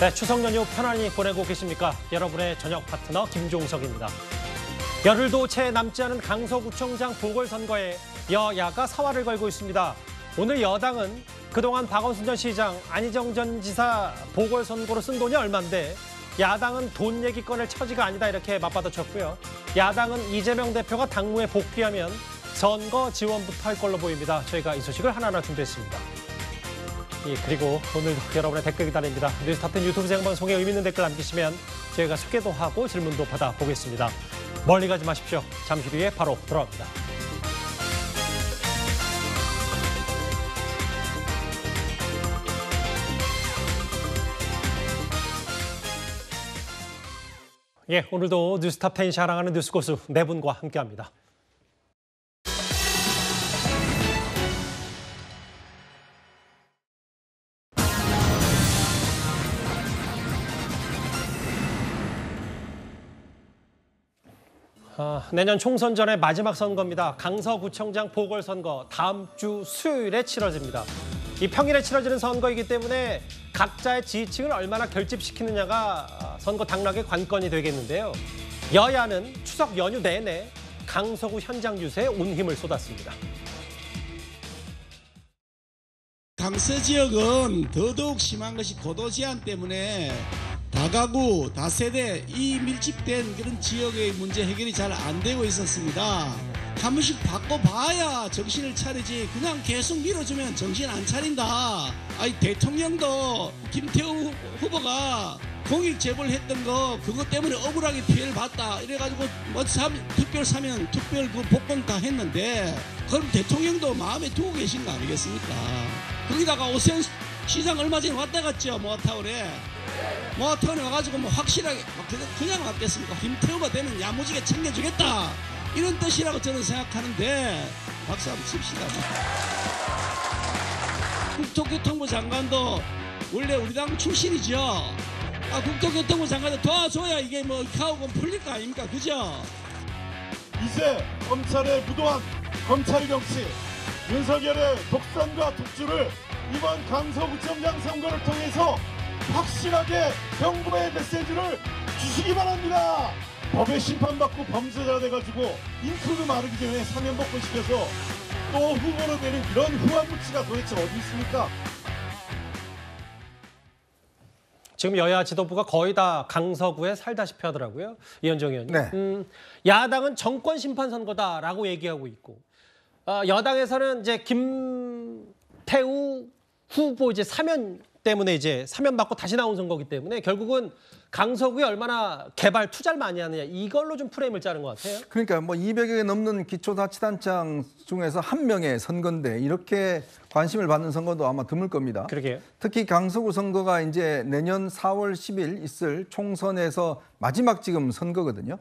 네, 추석 연휴 편안히 보내고 계십니까? 여러분의 저녁 파트너 김종석입니다. 열흘도 채 남지 않은 강서구청장 보궐선거에 여야가 사활을 걸고 있습니다. 오늘 여당은 그동안 박원순 전 시장, 안희정 전 지사 보궐선거로 쓴 돈이 얼만데 야당은 돈 얘기 꺼낼 처지가 아니다 이렇게 맞받아쳤고요. 야당은 이재명 대표가 당무에 복귀하면 선거 지원부터 할 걸로 보입니다. 저희가 이 소식을 하나하나 준비했습니다. 예, 그리고 오늘도 여러분의 댓글 기다립니다. 뉴스타트 유튜브 생방송에 의미 있는 댓글 남기시면 저희가 소개도 하고 질문도 받아보겠습니다. 멀리 가지 마십시오. 잠시 뒤에 바로 돌아옵니다. 예, 오늘도 뉴스탑 텐 사랑하는 뉴스고수 네 분과 함께합니다. 아, 내년 총선 전의 마지막 선거입니다. 강서구청장 보궐선거 다음 주 수요일에 치러집니다. 이 평일에 치러지는 선거이기 때문에 각자의 지지층을 얼마나 결집시키느냐가 아, 선거 당락의 관건이 되겠는데요. 여야는 추석 연휴 내내 강서구 현장 유세에 온 힘을 쏟았습니다. 강서 지역은 더더욱 심한 것이 고도 제한 때문에 다가구, 다세대 이 밀집된 그런 지역의 문제 해결이 잘 안 되고 있었습니다. 한 번씩 바꿔봐야 정신을 차리지 그냥 계속 밀어주면 정신 안 차린다. 아니 대통령도 김태우 후보가 공익 제보를 했던 거 그것 때문에 억울하게 피해를 봤다 이래가지고 뭐 삼, 특별 사면 특별 그 복권 다 했는데 그럼 대통령도 마음에 두고 계신 거 아니겠습니까? 거기다가 그러니까 오세훈 시장 얼마 전에 왔다 갔죠 모아타운에 모아타운에 와가지고 뭐 확실하게 그냥 왔겠습니까 힘태우가 되면 야무지게 챙겨주겠다 이런 뜻이라고 저는 생각하는데 박수 한번 칩시다 국토교통부 장관도 원래 우리 당 출신이죠 아, 국토교통부 장관도 도와줘야 이게 뭐카우건 풀릴 거 아닙니까 그죠 이제 검찰의 무도한 검찰 정치 윤석열의 독선과 독주를 이번 강서구청장 선거를 통해서 확실하게 경고의 메시지를 주시기 바랍니다. 법에 심판받고 범죄자 돼가지고 인프도 마르기 전에 사면복권 시켜서 또 후보로 되는 이런 후한무치가 도대체 어디 있습니까? 지금 여야 지도부가 거의 다 강서구에 살다시피 하더라고요. 이현정 의원님. 네. 음, 야당은 정권 심판 선거다라고 얘기하고 있고 어, 여당에서는 이제 김태우 후보 이제 사면 때문에 이제 사면 받고 다시 나온 선거기 때문에 결국은 강서구에 얼마나 개발 투자를 많이 하느냐 이걸로 좀 프레임을 짜는 것 같아요. 그러니까 뭐 200여 개 넘는 기초자치단장 중에서 한 명의 선거데 이렇게 관심을 받는 선거도 아마 드물 겁니다. 그러게요. 특히 강서구 선거가 이제 내년 4월 10일 있을 총선에서 마지막 지금 선거거든요.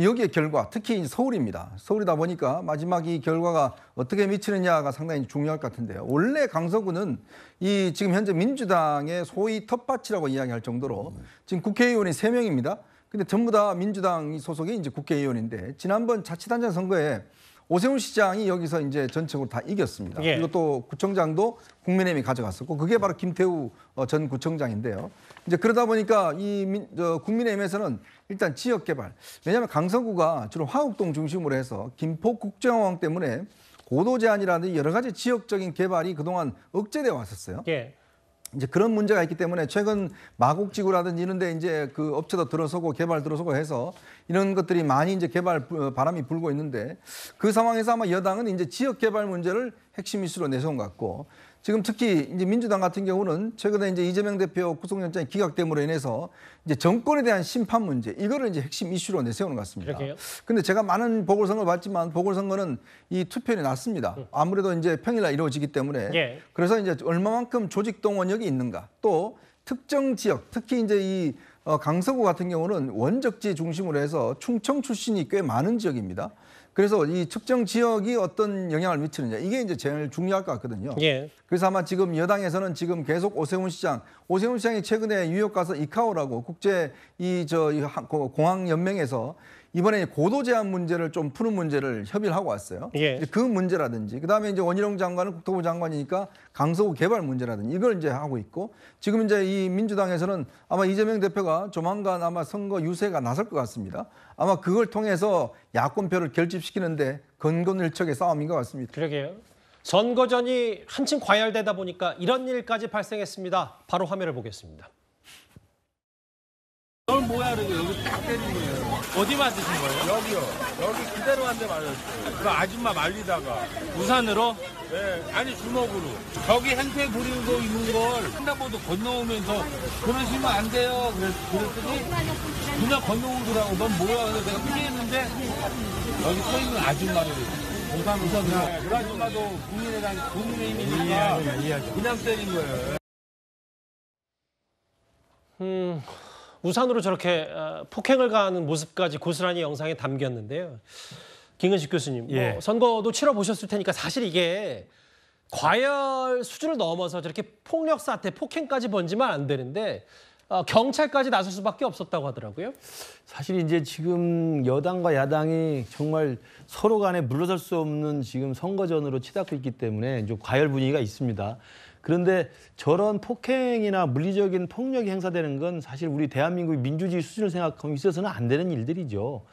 여기에 결과, 특히 서울입니다. 서울이다 보니까 마지막 이 결과가 어떻게 미치느냐가 상당히 중요할 것 같은데요. 원래 강서구는 이 지금 현재 민주당의 소위 텃밭이라고 이야기할 정도로 지금 국회의원이 세명입니다 근데 전부 다 민주당 소속의 이제 국회의원인데 지난번 자치단장 선거에 오세훈 시장이 여기서 이제 전적으로 다 이겼습니다. 예. 그리고 또 구청장도 국민의힘이 가져갔었고 그게 바로 김태우 어, 전 구청장인데요. 이제 그러다 보니까 이 민, 국민의힘에서는 일단 지역 개발 왜냐하면 강서구가 주로 화곡동 중심으로 해서 김포국정원 때문에 고도 제한이라는 여러 가지 지역적인 개발이 그동안 억제되어 왔었어요. 예. 이제 그런 문제가 있기 때문에 최근 마곡지구라든지 이런데 이제 그 업체도 들어서고 개발 들어서고 해서 이런 것들이 많이 이제 개발 어, 바람이 불고 있는데 그 상황에서 아마 여당은 이제 지역 개발 문제를 핵심 이슈로 내세운 것 같고 지금 특히 이제 민주당 같은 경우는 최근에 이제 이재명 대표 구속영장이 기각됨으로 인해서 이제 정권에 대한 심판 문제 이거를 이제 핵심 이슈로 내세우는 것 같습니다. 그렇 근데 제가 많은 보궐선거를 봤지만 보궐선거는 이 투표율이 낮습니다. 음. 아무래도 이제 평일날 이루어지기 때문에 예. 그래서 이제 얼마만큼 조직 동원력이 있는가 또 특정 지역 특히 이제 이 어, 강서구 같은 경우는 원적지 중심으로 해서 충청 출신이 꽤 많은 지역입니다. 그래서 이측정 지역이 어떤 영향을 미치느냐 이게 이제 제일 중요할 것 같거든요. 예. 그래서 아마 지금 여당에서는 지금 계속 오세훈 시장, 오세훈 시장이 최근에 뉴욕 가서 이카오라고 국제 이저 공항 연맹에서 이번에 고도 제한 문제를 좀 푸는 문제를 협의를 하고 왔어요. 예. 그 문제라든지 그다음에 이제 원희룡 장관은 국토부 장관이니까 강서구 개발 문제라든지 이걸 이제 하고 있고 지금 이제 이 민주당에서는 아마 이재명 대표가 조만간 아마 선거 유세가 나설 것 같습니다. 아마 그걸 통해서 야권표를 결집시키는데 건건일척의 싸움인 것 같습니다. 그러게요. 선거전이 한층 과열되다 보니까 이런 일까지 발생했습니다. 바로 화면을 보겠습니다. 널 뭐야 그러고 여기 딱 때린 거예요. 어디 맞으신 거예요? 여기요. 여기 그대로 한대 맞았어요. 그 아줌마 말리다가. 우산으로? 네. 아니 주먹으로. 저기 행패 부리고 있는 걸 횡단보도 건너오면서 그러시면 안 돼요. 그랬, 그랬더니 그냥 건너오더라고. 넌 뭐야? 그래서 내가 피했는데 여기 서 있는 아줌마를 우산 우산으로. 그 아줌마도 국민의당 국민의힘이니까 그냥 때린 거예요. 음. 우산으로 저렇게 어, 폭행을 가하는 모습까지 고스란히 영상에 담겼는데요. 김근식 교수님, 뭐 예. 뭐 선거도 치러 보셨을 테니까 사실 이게 과열 수준을 넘어서 저렇게 폭력 사태, 폭행까지 번지면 안 되는데 어, 경찰까지 나설 수밖에 없었다고 하더라고요. 사실 이제 지금 여당과 야당이 정말 서로 간에 물러설 수 없는 지금 선거전으로 치닫고 있기 때문에 이제 과열 분위기가 있습니다. 그런데 저런 폭행이나 물리적인 폭력이 행사되는 건 사실 우리 대한민국 의 민주주의 수준을 생각하고 있어서는 안 되는 일들이죠.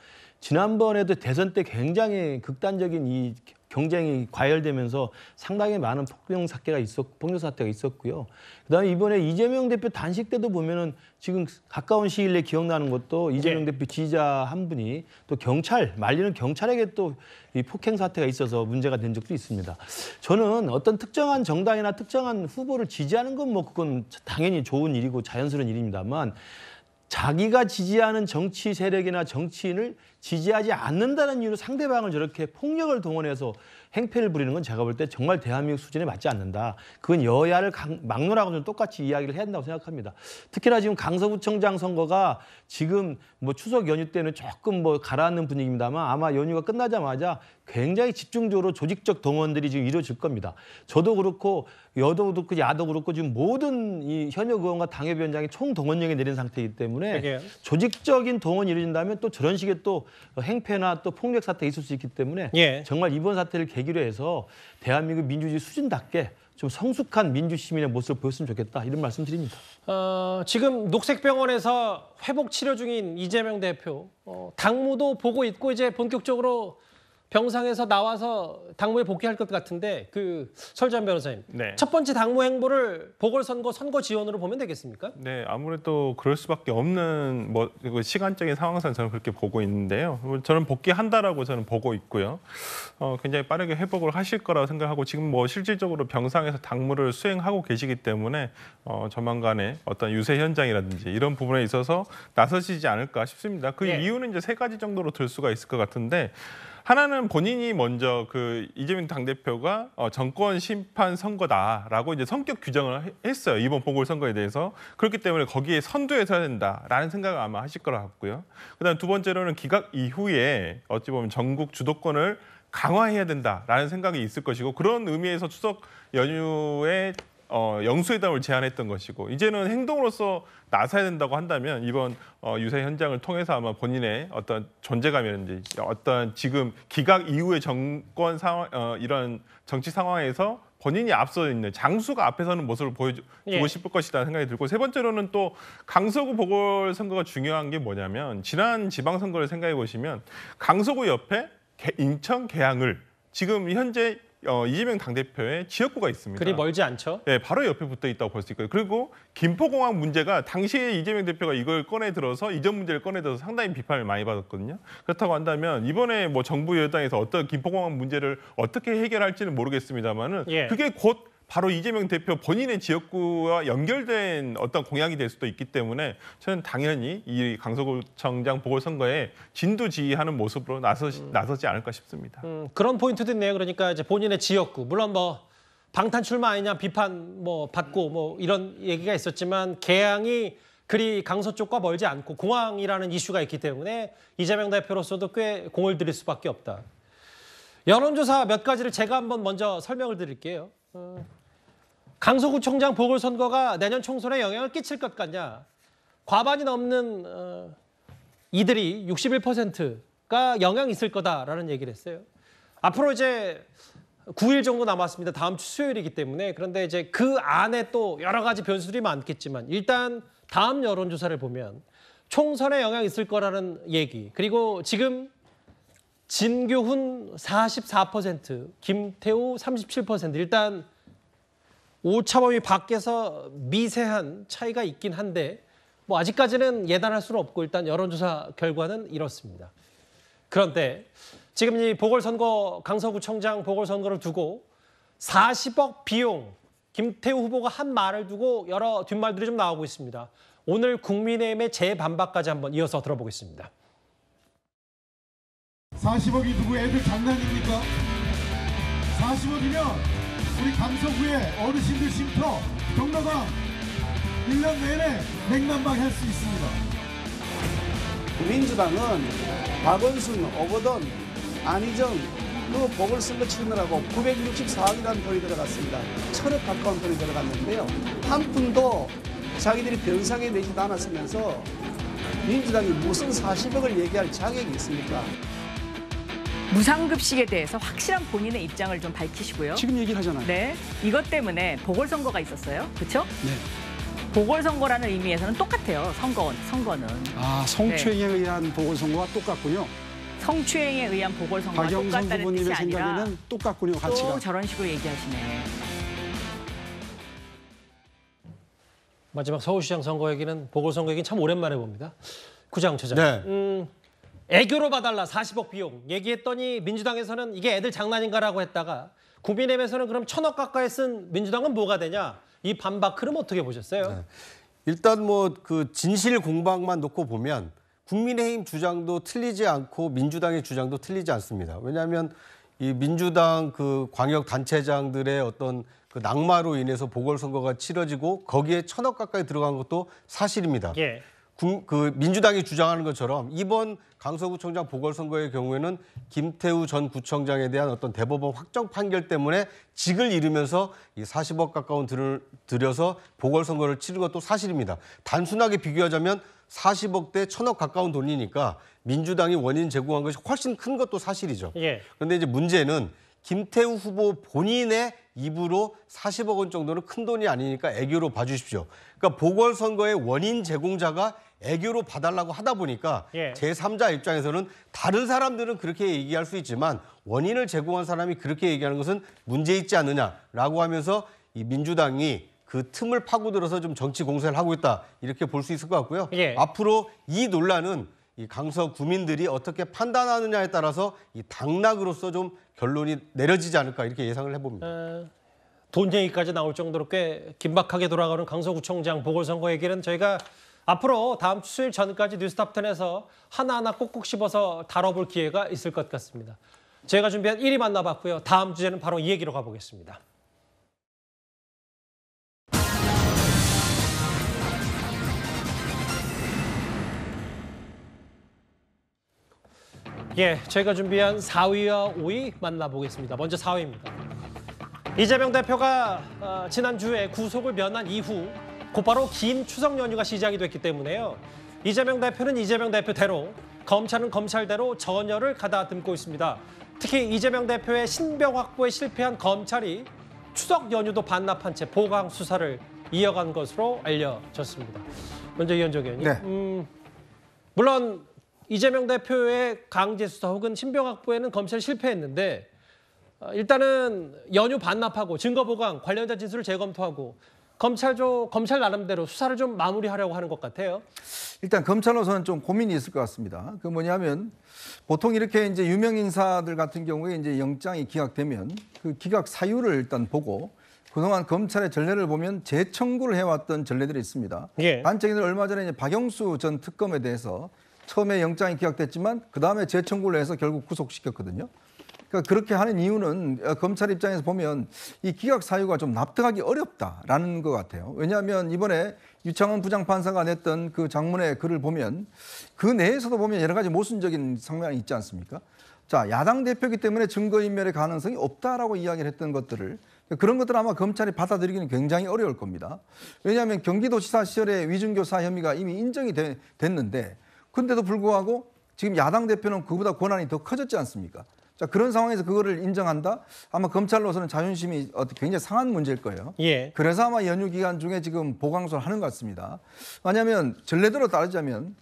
지난번에도 대선 때 굉장히 극단적인 이 경쟁이 과열되면서 상당히 많은 폭력 사태가 있었 폭력 사태가 있었고요. 그다음에 이번에 이재명 대표 단식 때도 보면은 지금 가까운 시일 내에 기억나는 것도 이재명 네. 대표 지지자 한 분이 또 경찰 말리는 경찰에게 또 이 폭행 사태가 있어서 문제가 된 적도 있습니다. 저는 어떤 특정한 정당이나 특정한 후보를 지지하는 건 뭐 그건 당연히 좋은 일이고 자연스러운 일입니다만 자기가 지지하는 정치 세력이나 정치인을 지지하지 않는다는 이유로 상대방을 저렇게 폭력을 동원해서 행패를 부리는 건 제가 볼 때 정말 대한민국 수준에 맞지 않는다. 그건 여야를 강, 막론하고 는 똑같이 이야기를 해야 한다고 생각합니다. 특히나 지금 강서구청장 선거가 지금 뭐 추석 연휴 때는 조금 뭐 가라앉는 분위기입니다만 아마 연휴가 끝나자마자 굉장히 집중적으로 조직적 동원들이 지금 이루어질 겁니다. 저도 그렇고 여도 그렇고 야도 그렇고 지금 모든 이 현역 의원과 당협위원장이 총동원령이 내린 상태이기 때문에 조직적인 동원이 이루어진다면 또 저런 식의 또 행패나 또 폭력 사태 있을 수 있기 때문에 예. 정말 이번 사태를 계기로 해서 대한민국 민주주의 수준답게 좀 성숙한 민주 시민의 모습을 보였으면 좋겠다 이런 말씀드립니다. 어, 지금 녹색병원에서 회복 치료 중인 이재명 대표 어, 당무도 보고 있고 이제 본격적으로 병상에서 나와서 당무에 복귀할 것 같은데 그 설전 변호사님 네. 첫 번째 당무 행보를 보궐선거 선거 지원으로 보면 되겠습니까? 네 아무래도 그럴 수밖에 없는 뭐 그 시간적인 상황상 저는 그렇게 보고 있는데요. 뭐 저는 복귀한다라고 저는 보고 있고요. 어, 굉장히 빠르게 회복을 하실 거라고 생각하고 지금 뭐 실질적으로 병상에서 당무를 수행하고 계시기 때문에 어, 조만간에 어떤 유세 현장이라든지 이런 부분에 있어서 나서시지 않을까 싶습니다. 그 네. 이유는 이제 세 가지 정도로 들 수가 있을 것 같은데. 하나는 본인이 먼저 그 이재명 당대표가 어, 정권 심판 선거다라고 이제 성격 규정을 했어요. 이번 보궐선거에 대해서. 그렇기 때문에 거기에 선두에서야 된다라는 생각을 아마 하실 거라 같고요. 그다음 두 번째로는 기각 이후에 어찌 보면 전국 주도권을 강화해야 된다라는 생각이 있을 것이고 그런 의미에서 추석 연휴에 어, 영수회담을 제안했던 것이고 이제는 행동으로서 나서야 된다고 한다면 이번 어, 유세 현장을 통해서 아마 본인의 어떤 존재감이라든지 어떤 지금 기각 이후의 정권 상황 어, 이런 정치 상황에서 본인이 앞서 있는 장수가 앞에서는 모습을 보여주고 예. 싶을 것이라는 생각이 들고 세 번째로는 또 강서구 보궐선거가 중요한 게 뭐냐면 지난 지방선거를 생각해 보시면 강서구 옆에 인천 개항을 지금 현재 어, 이재명 당대표의 지역구가 있습니다. 그리 멀지 않죠? 네, 바로 옆에 붙어 있다고 볼 수 있고요. 그리고 김포공항 문제가 당시에 이재명 대표가 이걸 꺼내 들어서 이전 문제를 꺼내 들어서 상당히 비판을 많이 받았거든요. 그렇다고 한다면 이번에 뭐 정부 여당에서 어떤 김포공항 문제를 어떻게 해결할지는 모르겠습니다만은 예. 그게 곧 바로 이재명 대표 본인의 지역구와 연결된 어떤 공약이 될 수도 있기 때문에 저는 당연히 이 강서구청장 보궐선거에 진두지휘하는 모습으로 나서, 음. 나서지 않을까 싶습니다. 음, 그런 포인트도 있네요. 그러니까 이제 본인의 지역구 물론 뭐 방탄 출마 아니냐 비판 뭐 받고 뭐 이런 얘기가 있었지만 개항이 그리 강서 쪽과 멀지 않고 공항이라는 이슈가 있기 때문에 이재명 대표로서도 꽤 공을 들일 수밖에 없다. 여론조사 몇 가지를 제가 한번 먼저 설명을 드릴게요. 어. 강서구청장 보궐선거가 내년 총선에 영향을 끼칠 것 같냐. 과반이 넘는 어, 이들이 61%가 영향 있을 거다라는 얘기를 했어요. 앞으로 이제 9일 정도 남았습니다. 다음 주 수요일이기 때문에. 그런데 이제 그 안에 또 여러 가지 변수들이 많겠지만 일단 다음 여론조사를 보면 총선에 영향 있을 거라는 얘기. 그리고 지금 진교훈 44%, 김태우 37%. 일단 오차범위 밖에서 미세한 차이가 있긴 한데 뭐 아직까지는 예단할 수는 없고 일단 여론조사 결과는 이렇습니다. 그런데 지금 이 보궐선거 강서구청장 보궐선거를 두고 40억 비용 김태우 후보가 한 말을 두고 여러 뒷말들이 좀 나오고 있습니다. 오늘 국민의힘의 재반박까지 한번 이어서 들어보겠습니다. 40억이 누구 애들 장난입니까? 40억이면 우리 감성 후에 어르신들 쉼터 경로당 1년 내내 냉난방 할 수 있습니다. 민주당은 박원순, 오거돈, 안희정 그 복을 쓴려 치느라고 964억이라는 돈이 들어갔습니다. 천억 가까운 돈이 들어갔는데요. 한 푼도 자기들이 변상에 내지도 않았으면서 민주당이 무슨 40억을 얘기할 자격이 있습니까? 무상급식에 대해서 확실한 본인의 입장을 좀 밝히시고요. 지금 얘기를 하잖아요. 네. 이것 때문에 보궐선거가 있었어요. 그렇죠? 네. 보궐선거라는 의미에서는 똑같아요. 선거, 선거는. 아, 성추행에 네. 의한 보궐선거와 똑같군요. 성추행에 의한 보궐선거와 똑같다는 뜻이 아니라 똑같군요, 가치가. 또 저런 식으로 얘기하시네. 마지막 서울시장 선거 얘기는 보궐선거 얘기는 참 오랜만에 봅니다. 구장 처장. 네. 음, 애교로 봐달라 40억 비용 얘기했더니 민주당에서는 이게 애들 장난인가라고 했다가 국민의힘에서는 그럼 천억 가까이 쓴 민주당은 뭐가 되냐 이 반박 흐름 어떻게 보셨어요? 네. 일단 뭐 그 진실 공방만 놓고 보면 국민의힘 주장도 틀리지 않고 민주당의 주장도 틀리지 않습니다. 왜냐하면 이 민주당 그 광역 단체장들의 어떤 그 낙마로 인해서 보궐선거가 치러지고 거기에 천억 가까이 들어간 것도 사실입니다. 예. 그 민주당이 주장하는 것처럼 이번 강서구청장 보궐선거의 경우에는 김태우 전 구청장에 대한 어떤 대법원 확정 판결 때문에 직을 잃으면서 이 40억 가까운 들을 들여서 보궐선거를 치른 것도 사실입니다. 단순하게 비교하자면 40억 대 1천억 가까운 돈이니까 민주당이 원인 제공한 것이 훨씬 큰 것도 사실이죠. 예. 그런데 이제 문제는 김태우 후보 본인의 입으로 40억 원 정도는 큰 돈이 아니니까 애교로 봐주십시오. 그러니까 보궐선거의 원인 제공자가 애교로 봐달라고 하다 보니까 예. 제3자 입장에서는 다른 사람들은 그렇게 얘기할 수 있지만 원인을 제공한 사람이 그렇게 얘기하는 것은 문제 있지 않느냐라고 하면서 이 민주당이 그 틈을 파고들어서 좀 정치 공세를 하고 있다 이렇게 볼 수 있을 것 같고요. 예. 앞으로 이 논란은 이 강서 구민들이 어떻게 판단하느냐에 따라서 이 당락으로서 좀 결론이 내려지지 않을까 이렇게 예상을 해봅니다. 어... 돈쟁이까지 나올 정도로 꽤 긴박하게 돌아가는 강서구청장 보궐선거 얘기는 저희가 앞으로 다음 주 수요일 전까지 뉴스탑텐에서 하나하나 꼭꼭 씹어서 다뤄볼 기회가 있을 것 같습니다. 제가 준비한 1위 만나봤고요. 다음 주제는 바로 이 얘기로 가보겠습니다. 예, 저가 준비한 4위와 5위 만나보겠습니다. 먼저 4위입니다. 이재명 대표가 어, 지난주에 구속을 면한 이후 곧바로 긴 추석 연휴가 시작이 됐기 때문에요. 이재명 대표는 이재명 대표대로, 검찰은 검찰대로 전열을 가다듬고 있습니다. 특히 이재명 대표의 신병 확보에 실패한 검찰이 추석 연휴도 반납한 채 보강 수사를 이어간 것으로 알려졌습니다. 먼저 이현정 의원님. 네. 음, 물론 이재명 대표의 강제 수사 혹은 신병 확보에는 검찰이 실패했는데 어, 일단은 연휴 반납하고 증거 보강 관련자 진술을 재검토하고 검찰조 검찰 나름대로 수사를 좀 마무리하려고 하는 것 같아요. 일단 검찰로서는 좀 고민이 있을 것 같습니다. 그 뭐냐면 보통 이렇게 이제 유명 인사들 같은 경우에 이제 영장이 기각되면 그 기각 사유를 일단 보고 그동안 검찰의 전례를 보면 재청구를 해왔던 전례들이 있습니다. 예. 단적인 얼마 전에 이제 박영수 전 특검에 대해서 처음에 영장이 기각됐지만 그 다음에 재청구를 해서 결국 구속시켰거든요. 그러니까 그렇게 하는 이유는 어, 검찰 입장에서 보면 이 기각 사유가 좀 납득하기 어렵다라는 것 같아요. 왜냐하면 이번에 유창원 부장판사가 냈던 그 장문의 글을 보면 그 내에서도 보면 여러 가지 모순적인 성향이 있지 않습니까? 자, 야당 대표기 때문에 증거인멸의 가능성이 없다라고 이야기를 했던 것들을 그런 것들 을 아마 검찰이 받아들이기는 굉장히 어려울 겁니다. 왜냐하면 경기도지사 시절에 위증교사 혐의가 이미 인정이 되, 됐는데 근데도 불구하고 지금 야당 대표는 그보다 권한이 더 커졌지 않습니까? 자 그런 상황에서 그거를 인정한다? 아마 검찰로서는 자존심이 굉장히 상한 문제일 거예요. 예. 그래서 아마 연휴 기간 중에 지금 보강소를 하는 것 같습니다. 왜냐하면 전례대로 따르자면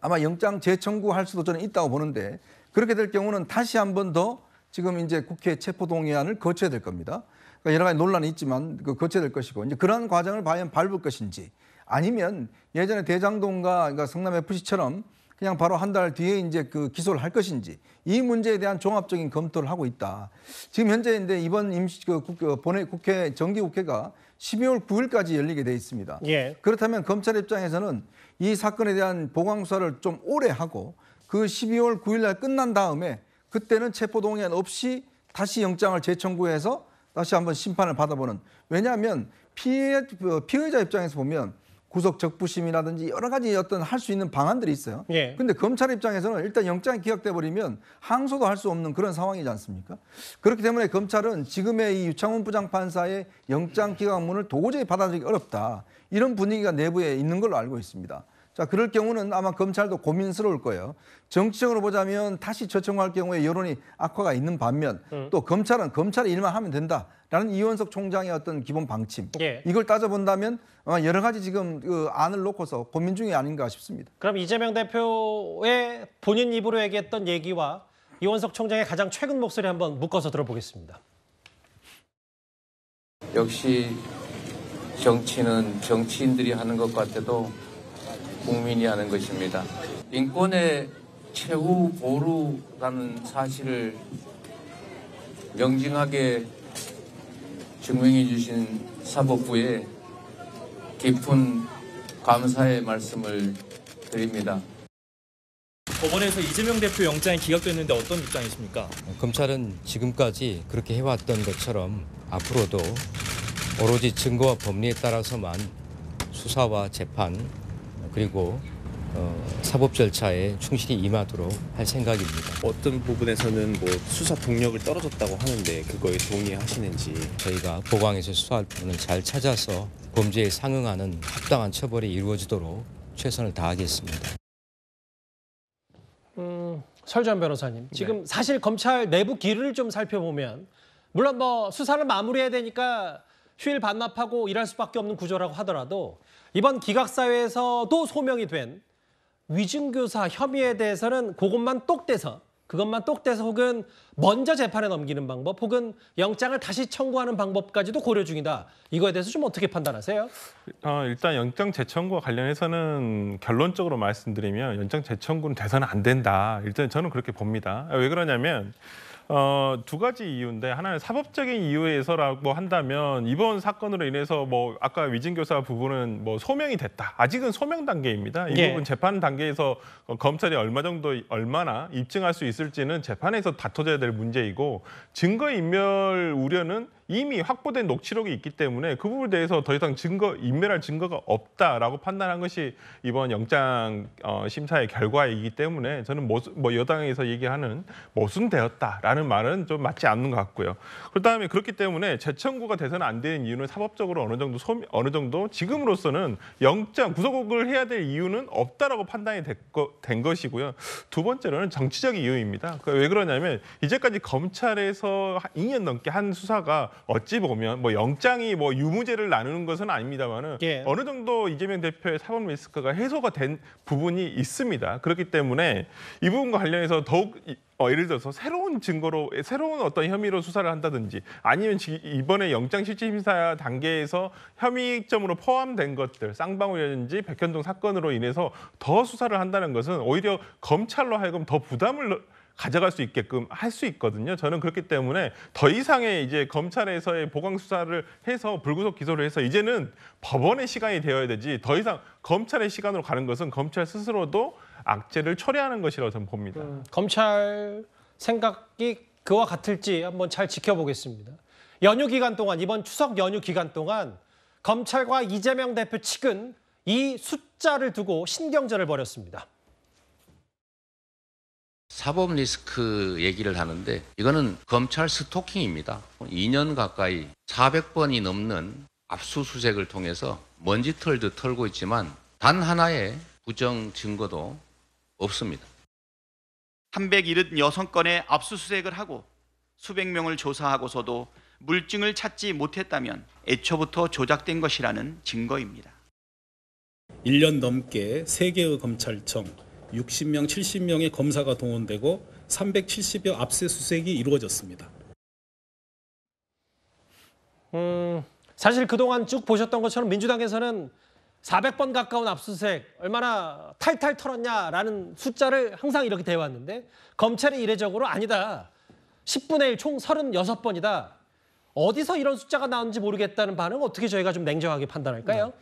아마 영장 재청구할 수도 저는 있다고 보는데 그렇게 될 경우는 다시 한 번 더 지금 이제 국회 체포동의안을 거쳐야 될 겁니다. 그러니까 여러 가지 논란이 있지만 그 거쳐야 될 것이고 이제 그런 과정을 과연 밟을 것인지 아니면 예전에 대장동과 그러니까 성남 FC처럼 그냥 바로 한 달 뒤에 이제 그 기소를 할 것인지 이 문제에 대한 종합적인 검토를 하고 있다. 지금 현재 인데 이번 임시 그 국, 그 본회 국회 정기 국회가 12월 9일까지 열리게 돼 있습니다. 예. 그렇다면 검찰 입장에서는 이 사건에 대한 보강 수사를 좀 오래 하고 그 12월 9일 날 끝난 다음에 그때는 체포 동의안 없이 다시 영장을 재청구해서 다시 한번 심판을 받아보는 왜냐하면 피해 어, 피의자 입장에서 보면 구속 적부심이라든지 여러 가지 어떤 할 수 있는 방안들이 있어요. 예. 근데 검찰 입장에서는 일단 영장이 기각돼 버리면 항소도 할 수 없는 그런 상황이지 않습니까? 그렇기 때문에 검찰은 지금의 이 유창훈 부장판사의 영장 기각문을 도저히 받아들이기 어렵다. 이런 분위기가 내부에 있는 걸로 알고 있습니다. 자, 그럴 경우는 아마 검찰도 고민스러울 거예요. 정치적으로 보자면 다시 저청할 경우에 여론이 악화가 있는 반면 음. 또 검찰은 검찰의 일만 하면 된다라는 이원석 총장의 어떤 기본 방침 예. 이걸 따져본다면 어, 여러 가지 지금 그 안을 놓고서 고민 중이 아닌가 싶습니다. 그럼 이재명 대표의 본인 입으로 얘기했던 얘기와 이원석 총장의 가장 최근 목소리 한번 묶어서 들어보겠습니다. 역시 정치는 정치인들이 하는 것 같아도 국민이 하는 것입니다. 인권의 최후 보루라는 사실을 명징하게 증명해 주신 사법부에 깊은 감사의 말씀을 드립니다. 법원에서 이재명 대표 영장이 기각됐는데 어떤 입장이십니까? 검찰은 지금까지 그렇게 해왔던 것처럼 앞으로도 오로지 증거와 법리에 따라서만 수사와 재판, 그리고 어, 사법 절차에 충실히 임하도록 할 생각입니다. 어떤 부분에서는 뭐 수사 동력을 떨어졌다고 하는데 그거에 동의하시는지 저희가 보강에서 수사할 부분을 잘 찾아서 범죄에 상응하는 합당한 처벌이 이루어지도록 최선을 다하겠습니다. 음, 설전 변호사님, 네. 지금 사실 검찰 내부 길을 좀 살펴보면 물론 뭐 수사를 마무리해야 되니까 휴일 반납하고 일할 수밖에 없는 구조라고 하더라도 이번 기각사회에서도 소명이 된 위증교사 혐의에 대해서는 그것만 똑대서 그것만 똑대서 혹은 먼저 재판에 넘기는 방법 혹은 영장을 다시 청구하는 방법까지도 고려 중이다. 이거에 대해서 좀 어떻게 판단하세요? 어, 일단 영장 재청구와 관련해서는 결론적으로 말씀드리면 영장 재청구는 돼서는 안 된다. 일단 저는 그렇게 봅니다. 왜 그러냐면 어, 두 가지 이유인데 하나는 사법적인 이유에서라고 한다면 이번 사건으로 인해서 뭐 아까 위진 교사 부분은 뭐 소명이 됐다. 아직은 소명 단계입니다. 이 예. 부분 재판 단계에서 검찰이 얼마 정도 얼마나 입증할 수 있을지는 재판에서 다퉈져야 될 문제이고 증거 인멸 우려는 이미 확보된 녹취록이 있기 때문에 그 부분에 대해서 더 이상 증거 인멸할 증거가 없다라고 판단한 것이 이번 영장 어, 심사의 결과이기 때문에 저는 모, 뭐 여당에서 얘기하는 모순되었다라는 말은 좀 맞지 않는 것 같고요. 그다음에 그렇기 때문에 재청구가 돼서는 안 되는 이유는 사법적으로 어느 정도 소미, 어느 정도 지금으로서는 영장 구속을 해야 될 이유는 없다라고 판단이 됐고, 된 것이고요. 두 번째로는 정치적 이유입니다. 그러니까 왜 그러냐면 이제까지 검찰에서 2년 넘게 한 수사가 어찌 보면 뭐 영장이 뭐 유무죄를 나누는 것은 아닙니다만은 예. 어느 정도 이재명 대표의 사법 리스크가 해소가 된 부분이 있습니다. 그렇기 때문에 이 부분과 관련해서 더욱 어, 예를 들어서 새로운 증거로 새로운 어떤 혐의로 수사를 한다든지 아니면 이번에 영장 실질심사 단계에서 혐의점으로 포함된 것들 쌍방울이라든지 백현동 사건으로 인해서 더 수사를 한다는 것은 오히려 검찰로 하여금 더 부담을 가져갈 수 있게끔 할 수 있거든요. 저는 그렇기 때문에 더 이상의 이제 검찰에서의 보강 수사를 해서 불구속 기소를 해서 이제는 법원의 시간이 되어야 되지 더 이상 검찰의 시간으로 가는 것은 검찰 스스로도 악재를 처리하는 것이라고 저는 봅니다. 음, 검찰 생각이 그와 같을지 한번 잘 지켜보겠습니다. 연휴 기간 동안 이번 추석 연휴 기간 동안 검찰과 이재명 대표 측은 이 숫자를 두고 신경전을 벌였습니다. 사법 리스크 얘기를 하는데 이거는 검찰 스토킹입니다. 2년 가까이 400번이 넘는 압수수색을 통해서 먼지털도 털고 있지만 단 하나의 부정 증거도 없습니다. 376건의 압수수색을 하고 수백 명을 조사하고서도 물증을 찾지 못했다면 애초부터 조작된 것이라는 증거입니다. 1년 넘게 세계의 검찰청 60명, 70명의 검사가 동원되고 370여 압수 수색이 이루어졌습니다. 음, 사실 그동안 쭉 보셨던 것처럼 민주당에서는 400번 가까운 압수수색 얼마나 탈탈 털었냐라는 숫자를 항상 이렇게 대왔는데 검찰이 이례적으로 아니다. 10분의 1 총 36번이다. 어디서 이런 숫자가 나오는지 모르겠다는 반응 어떻게 저희가 좀 냉정하게 판단할까요? 네.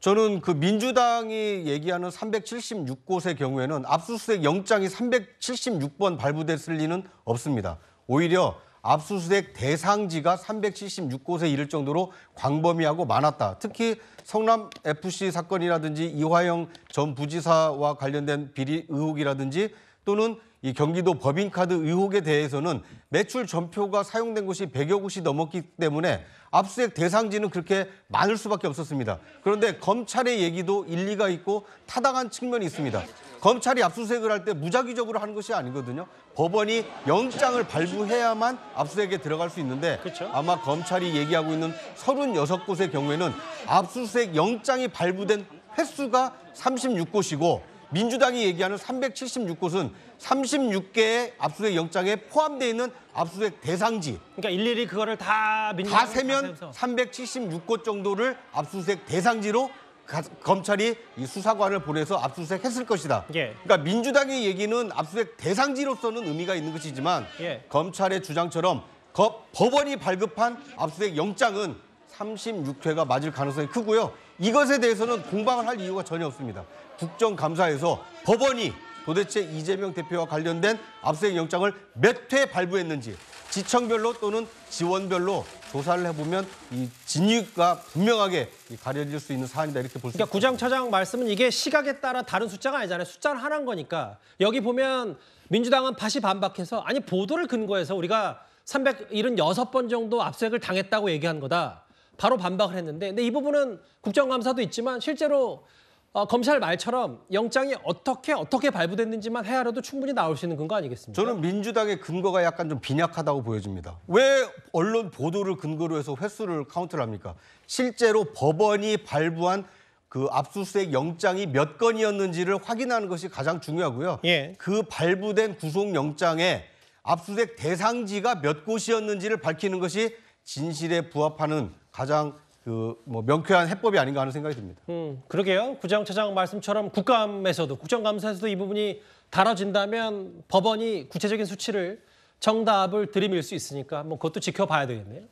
저는 그 민주당이 얘기하는 376곳의 경우에는 압수수색 영장이 376번 발부됐을 리는 없습니다. 오히려 압수수색 대상지가 376곳에 이를 정도로 광범위하고 많았다. 특히 성남 FC 사건이라든지 이화영 전 부지사와 관련된 비리 의혹이라든지 또는 이 경기도 법인카드 의혹에 대해서는 매출 전표가 사용된 곳이 100여 곳이 넘었기 때문에 압수수색 대상지는 그렇게 많을 수밖에 없었습니다. 그런데 검찰의 얘기도 일리가 있고 타당한 측면이 있습니다. 검찰이 압수수색을 할 때 무작위적으로 하는 것이 아니거든요. 법원이 영장을 발부해야만 압수수색에 들어갈 수 있는데 아마 검찰이 얘기하고 있는 36곳의 경우에는 압수수색 영장이 발부된 횟수가 36곳이고 민주당이 얘기하는 376곳은 36개의 압수수색 영장에 포함되어 있는 압수수색 대상지. 그러니까 일일이 그거를 다 민주당 다 세면 376곳 정도를 압수수색 대상지로 가, 검찰이 이 수사관을 보내서 압수수색 했을 것이다. 예. 그러니까 민주당의 얘기는 압수수색 대상지로서는 의미가 있는 것이지만 예. 검찰의 주장처럼 거, 법원이 발급한 압수수색 영장은 36회가 맞을 가능성이 크고요. 이것에 대해서는 공방을 할 이유가 전혀 없습니다. 국정감사에서 법원이 도대체 이재명 대표와 관련된 압수수색 영장을 몇 회 발부했는지 지청별로 또는 지원별로 조사를 해보면 이 진위가 분명하게 가려질 수 있는 사안이다 이렇게 볼수 그러니까 있습니다. 구장 차장 말씀은 이게 시각에 따라 다른 숫자가 아니잖아요. 숫자는 하나인 거니까. 여기 보면 민주당은 다시 반박해서 아니 보도를 근거해서 우리가 376번 정도 압수색을 당했다고 얘기한 거다. 바로 반박을 했는데 근데 이 부분은 국정감사도 있지만 실제로 어, 검찰 말처럼 영장이 어떻게 어떻게 발부됐는지만 헤아려도 충분히 나올 수 있는 근거 아니겠습니까? 저는 민주당의 근거가 약간 좀 빈약하다고 보여집니다. 왜 언론 보도를 근거로 해서 횟수를 카운트를 합니까? 실제로 법원이 발부한 그 압수수색 영장이 몇 건이었는지를 확인하는 것이 가장 중요하고요. 예. 그 발부된 구속영장에 압수수색 대상지가 몇 곳이었는지를 밝히는 것이 진실에 부합하는 가장 그뭐 명쾌한 해법이 아닌가 하는 생각이 듭니다. 음, 그러게요. 구정 차장 말씀처럼 국감에서도 국정감사에서도 이 부분이 다뤄진다면 법원이 구체적인 수치를 정답을 들이밀 수 있으니까 뭐 그것도 지켜봐야 되겠네요.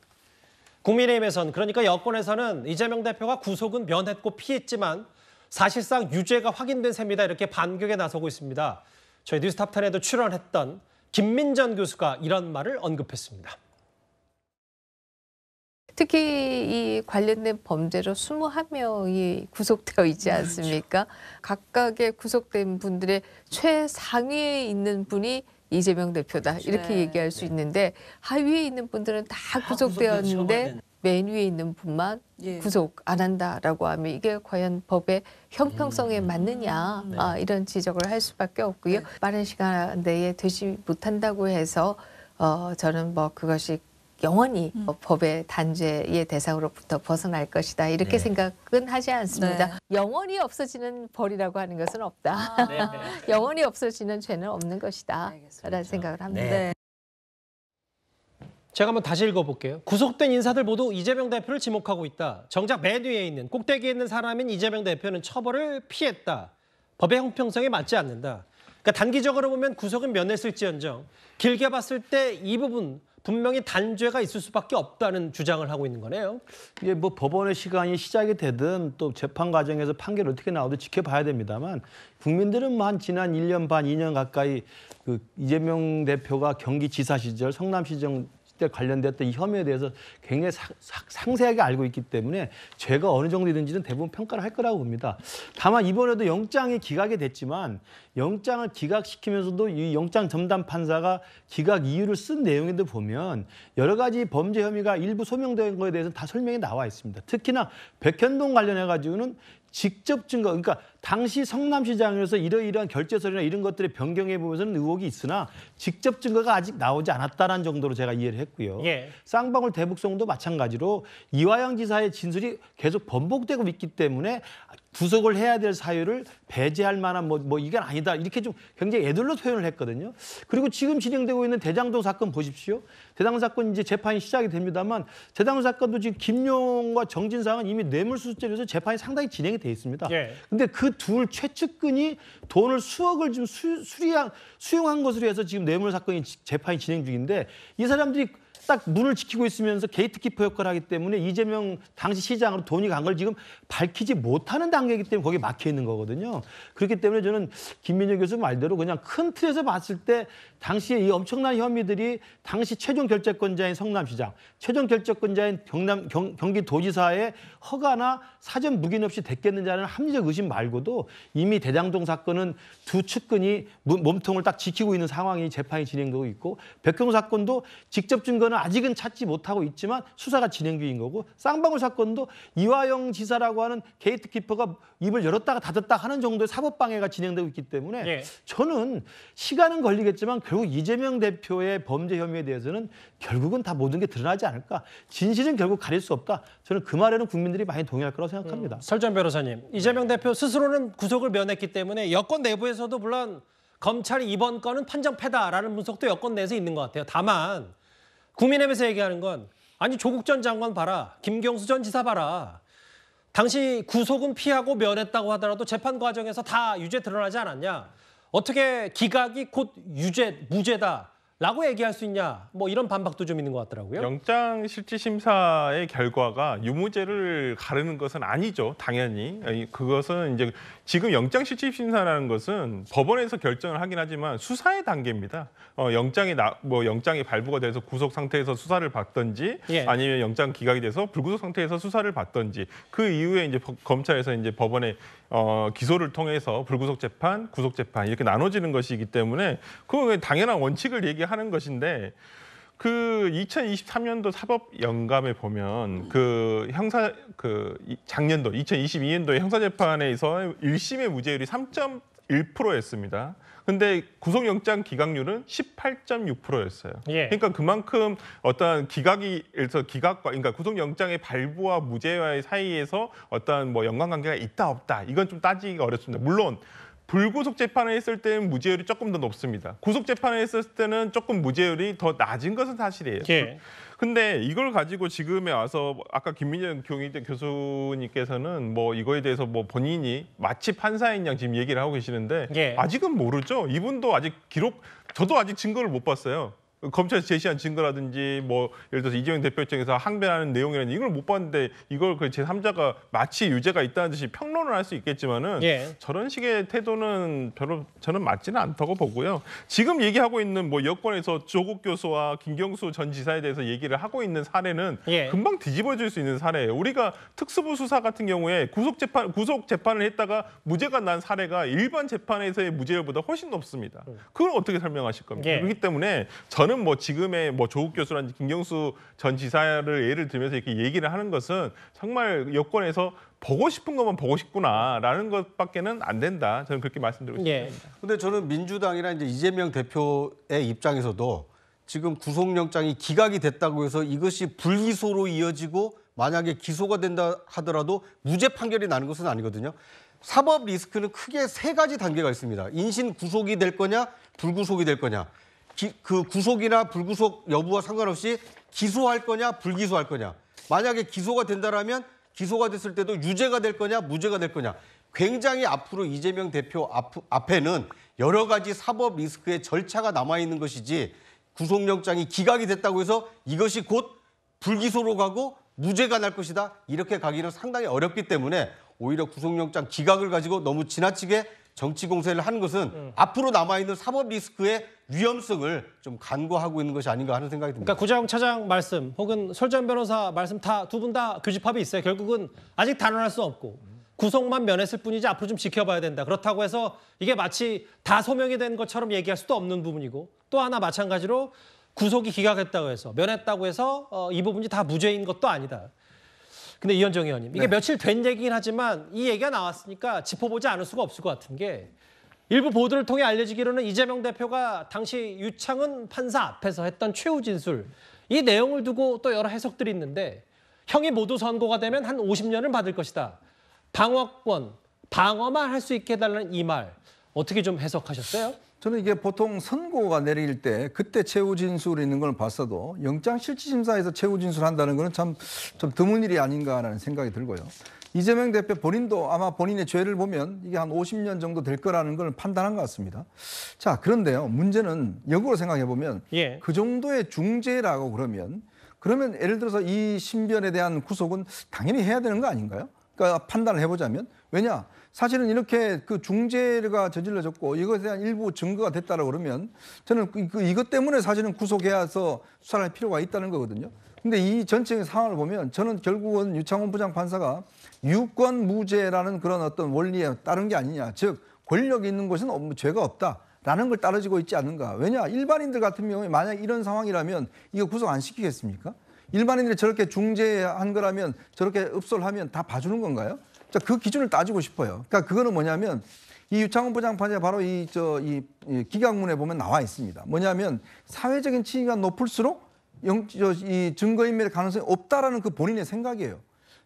국민의힘에선 그러니까 여권에서는 이재명 대표가 구속은 면했고 피했지만 사실상 유죄가 확인된 셈이다 이렇게 반격에 나서고 있습니다. 저희 뉴스탑텐에도 출연했던 김민전 교수가 이런 말을 언급했습니다. 특히 이 관련된 범죄로 21명이 구속되어 있지 음, 않습니까? 그렇죠. 각각의 구속된 분들의 최상위에 있는 분이 이재명 대표다 그렇죠. 이렇게 네. 얘기할 수 네. 있는데 하위에 있는 분들은 다 아, 구속되었는데 그렇죠. 네. 맨 위에 있는 분만 예. 구속 안 한다라고 하면 이게 과연 법의 형평성에 음. 맞느냐 네. 아, 이런 지적을 할 수밖에 없고요. 네. 빠른 시간 내에 되지 못한다고 해서 어, 저는 뭐 그것이 영원히 음. 어, 법의 단죄의 대상으로부터 벗어날 것이다 이렇게 네. 생각은 하지 않습니다. 네. 영원히 없어지는 벌이라고 하는 것은 없다. 아. 네. 영원히 없어지는 죄는 없는 것이다라는 생각을 합니다. 네. 네. 제가 한번 다시 읽어볼게요. 구속된 인사들 모두 이재명 대표를 지목하고 있다. 정작 맨 위에 있는 꼭대기에 있는 사람인 이재명 대표는 처벌을 피했다. 법의 형평성에 맞지 않는다. 그러니까 단기적으로 보면 구속은 면했을지언정 길게 봤을 때 이 부분 분명히 단죄가 있을 수밖에 없다는 주장을 하고 있는 거네요. 이게 뭐 법원의 시간이 시작이 되든 또 재판 과정에서 판결이 어떻게 나오든 지켜봐야 됩니다만 국민들은 뭐한 지난 1년 반, 2년 가까이 그 이재명 대표가 경기지사 시절 성남시정 때 관련됐던 이 혐의에 대해서 굉장히 사, 사, 상세하게 알고 있기 때문에 죄가 어느 정도든지는 대부분 평가를 할 거라고 봅니다. 다만 이번에도 영장이 기각이 됐지만 영장을 기각시키면서도 이 영장 전담 판사가 기각 이유를 쓴 내용에도 보면 여러 가지 범죄 혐의가 일부 소명된 거에 대해서 는다 설명이 나와 있습니다. 특히나 백현동 관련해 가지고는 직접 증거, 그러니까 당시 성남시장에서 이러이러한 결제서류나 이런 것들을변경해 보면서는 의혹이 있으나 직접 증거가 아직 나오지 않았다는 정도로 제가 이해를 했고요. 예. 쌍방울 대북송도 마찬가지로 이화영 지사의 진술이 계속 번복되고 있기 때문에 구속을 해야 될 사유를 배제할 만한 뭐, 뭐 이건 아니다. 이렇게 좀 굉장히 애들로 표현을 했거든요. 그리고 지금 진행되고 있는 대장동 사건 보십시오. 대장동 사건 이제 재판이 시작이 됩니다만 대장동 사건도 지금 김용과 정진상은 이미 뇌물수수죄로서 재판이 상당히 진행이 돼 있습니다. 예. 근데 그 둘 최측근이 돈을 수억을 지금 수, 수리한, 수용한 것으로 해서 지금 뇌물 사건이 재판이 진행 중인데 이 사람들이 딱 문을 지키고 있으면서 게이트키퍼 역할을 하기 때문에 이재명 당시 시장으로 돈이 간 걸 지금 밝히지 못하는 단계이기 때문에 거기에 막혀 있는 거거든요. 그렇기 때문에 저는 김민혁 교수 말대로 그냥 큰 틀에서 봤을 때 당시에 이 엄청난 혐의들이 당시 최종 결재권자인 성남시장, 최종 결재권자인 경남 경, 경기도지사의 허가나 사전 묵인 없이 됐겠느냐는 합리적 의심 말고도 이미 대장동 사건은 두 측근이 몸통을 딱 지키고 있는 상황이 재판이 진행되고 있고 백경 사건도 직접 증거는 아직은 찾지 못하고 있지만 수사가 진행 중인 거고 쌍방울 사건도 이화영 지사라고 하는 게이트키퍼가 입을 열었다가 닫았다 하는 정도의 사법 방해가 진행되고 있기 때문에 예. 저는 시간은 걸리겠지만 결국 이재명 대표의 범죄 혐의에 대해서는 결국은 다 모든 게 드러나지 않을까. 진실은 결국 가릴 수 없다. 저는 그 말에는 국민들이 많이 동의할 거라고 생각합니다. 음, 설전 변호사님, 이재명 네. 대표 스스로는 구속을 면했기 때문에 여권 내부에서도 물론 검찰이 이번 건은 판정패다라는 분석도 여권 내에서 있는 것 같아요. 다만 국민의힘에서 얘기하는 건 아니 조국 전 장관 봐라, 김경수 전 지사 봐라. 당시 구속은 피하고 면했다고 하더라도 재판 과정에서 다 유죄 드러나지 않았냐. 어떻게 기각이 곧 유죄, 무죄다. 라고 얘기할 수 있냐 뭐 이런 반박도 좀 있는 것 같더라고요. 영장 실질 심사의 결과가 유무죄를 가르는 것은 아니죠. 당연히 그것은 이제 지금 영장 실질 심사라는 것은 법원에서 결정을 하긴 하지만 수사의 단계입니다. 어, 영장이 나, 뭐 영장이 발부가 돼서 구속 상태에서 수사를 받던지 예. 아니면 영장 기각이 돼서 불구속 상태에서 수사를 받던지그 이후에 이제 검찰에서 이제 법원에 어, 기소를 통해서 불구속 재판, 구속 재판 이렇게 나눠지는 것이기 때문에 그 당연한 원칙을 얘기. 하는 것인데 그 2023년도 사법 영감에 보면 그 형사 그 작년도 2 0 2 2년도 형사 재판에서 일심의 무죄율이 3.1%였습니다. 근데 구속영장 기각률은 18.6%였어요. 예. 그러니까 그만큼 어떤 기각이 그서 기각과 그러니까 구속영장의 발부와 무죄와의 사이에서 어떤 뭐 연관관계가 있다 없다 이건 좀 따지기가 어렵습니다. 물론 불구속 재판에 있을 때는 무죄율이 조금 더 높습니다. 구속 재판에 있을 때는 조금 무죄율이 더 낮은 것은 사실이에요. 예. 근데 이걸 가지고 지금에 와서 아까 김민정 경희대 교수님께서는 뭐 이거에 대해서 뭐 본인이 마치 판사인 양 지금 얘기를 하고 계시는데 예. 아직은 모르죠. 이분도 아직 기록 저도 아직 증거를 못 봤어요. 검찰에서 제시한 증거라든지 뭐 예를 들어서 이재명 대표 입장에서 항변하는 내용이라든지 이걸 못 봤는데 이걸 그 제3자가 마치 유죄가 있다는 듯이 평론을 할 수 있겠지만은 예. 저런 식의 태도는 별로 저는 맞지는 않다고 보고요. 지금 얘기하고 있는 뭐 여권에서 조국 교수와 김경수 전 지사에 대해서 얘기를 하고 있는 사례는 예. 금방 뒤집어질 수 있는 사례예요. 우리가 특수부 수사 같은 경우에 구속 재판 구속 재판을 했다가 무죄가 난 사례가 일반 재판에서의 무죄보다 훨씬 높습니다. 음. 그걸 어떻게 설명하실 겁니까? 예. 그렇기 때문에 전 저는 뭐 지금의 뭐 조국 교수라든지 김경수 전 지사를 예를 들면서 이렇게 얘기를 하는 것은 정말 여권에서 보고 싶은 것만 보고 싶구나라는 것밖에는 안 된다. 저는 그렇게 말씀드리고 예. 싶습니다. 근데 저는 민주당이나 이제 이재명 대표의 입장에서도 지금 구속영장이 기각이 됐다고 해서 이것이 불기소로 이어지고 만약에 기소가 된다 하더라도 무죄 판결이 나는 것은 아니거든요. 사법 리스크는 크게 세 가지 단계가 있습니다. 인신 구속이 될 거냐, 불구속이 될 거냐. 기, 그 구속이나 불구속 여부와 상관없이 기소할 거냐 불기소할 거냐. 만약에 기소가 된다라면 기소가 됐을 때도 유죄가 될 거냐 무죄가 될 거냐. 굉장히 앞으로 이재명 대표 앞, 앞에는 여러 가지 사법 리스크의 절차가 남아 있는 것이지 구속영장이 기각이 됐다고 해서 이것이 곧 불기소로 가고 무죄가 날 것이다 이렇게 가기는 상당히 어렵기 때문에 오히려 구속영장 기각을 가지고 너무 지나치게 정치 공세를 하는 것은 음. 앞으로 남아있는 사법 리스크의 위험성을 좀 간과하고 있는 것이 아닌가 하는 생각이 듭니다. 그러니까 구자영 차장 말씀 혹은 설전 변호사 말씀 다 두 분 다 교집합이 있어요. 결국은 아직 단언할 수 없고 구속만 면했을 뿐이지 앞으로 좀 지켜봐야 된다. 그렇다고 해서 이게 마치 다 소명이 된 것처럼 얘기할 수도 없는 부분이고 또 하나 마찬가지로 구속이 기각했다고 해서 면했다고 해서 어, 이 부분이 다 무죄인 것도 아니다. 근데 이현정 의원님, 이게 네. 며칠 된 얘기긴 하지만 이 얘기가 나왔으니까 짚어보지 않을 수가 없을 것 같은 게 일부 보도를 통해 알려지기로는 이재명 대표가 당시 유창은 판사 앞에서 했던 최후 진술 이 내용을 두고 또 여러 해석들이 있는데 형이 모두 선고가 되면 한 50년을 받을 것이다. 방어권, 방어만 할 수 있게 해달라는 이 말 어떻게 좀 해석하셨어요? 저는 이게 보통 선고가 내릴 때 그때 최후 진술이 있는 걸 봤어도 영장 실질 심사에서 최후 진술한다는 것은 참 좀 드문 일이 아닌가라는 생각이 들고요. 이재명 대표 본인도 아마 본인의 죄를 보면 이게 한 50년 정도 될 거라는 걸 판단한 것 같습니다. 자, 그런데요. 문제는 역으로 생각해 보면 예. 그 정도의 중재라고 그러면 그러면 예를 들어서 이 신변에 대한 구속은 당연히 해야 되는 거 아닌가요? 그러니까 판단을 해보자면 왜냐 사실은 이렇게 그 중재가 저질러졌고 이것에 대한 일부 증거가 됐다라 고 그러면 저는 그, 그, 이것 때문에 사실은 구속해서 수사를 할 필요가 있다는 거거든요. 근데 이 전체적인 상황을 보면 저는 결국은 유창훈 부장 판사가 유권 무죄라는 그런 어떤 원리에 따른 게 아니냐. 즉 권력이 있는 곳은 죄가 없다. 라는 걸 따라지고 있지 않는가. 왜냐, 일반인들 같은 경우에 만약 이런 상황이라면 이거 구속 안 시키겠습니까? 일반인들이 저렇게 중재한 거라면 저렇게 읍소를 하면 다 봐주는 건가요? 자, 그 기준을 따지고 싶어요. 그러니까 그거는 뭐냐면 이 유창훈 부장판이 바로 이 저이 이 기각문에 보면 나와 있습니다. 뭐냐면 사회적인 지위가 높을수록 영, 저, 이증거인멸 가능성이 없다라는 그 본인의 생각이에요.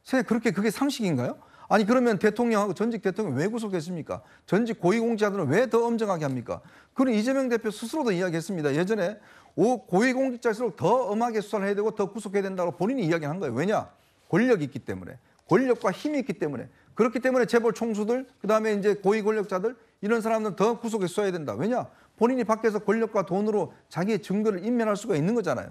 새 그렇게 그게 상식인가요? 아니 그러면 대통령하고 전직 대통령 왜 구속했습니까? 전직 고위공직자들은 왜 더 엄정하게 합니까? 그는 이재명 대표 스스로도 이야기했습니다. 예전에 오 고위공직자일수록 더 엄하게 수사를 해야 되고 더 구속해야 된다고 본인이 이야기한 거예요. 왜냐? 권력이 있기 때문에. 권력과 힘이 있기 때문에 그렇기 때문에 재벌 총수들 그다음에 이제 고위 권력자들 이런 사람들 더 구속에 써야 된다. 왜냐? 본인이 밖에서 권력과 돈으로 자기의 증거를 인멸할 수가 있는 거잖아요.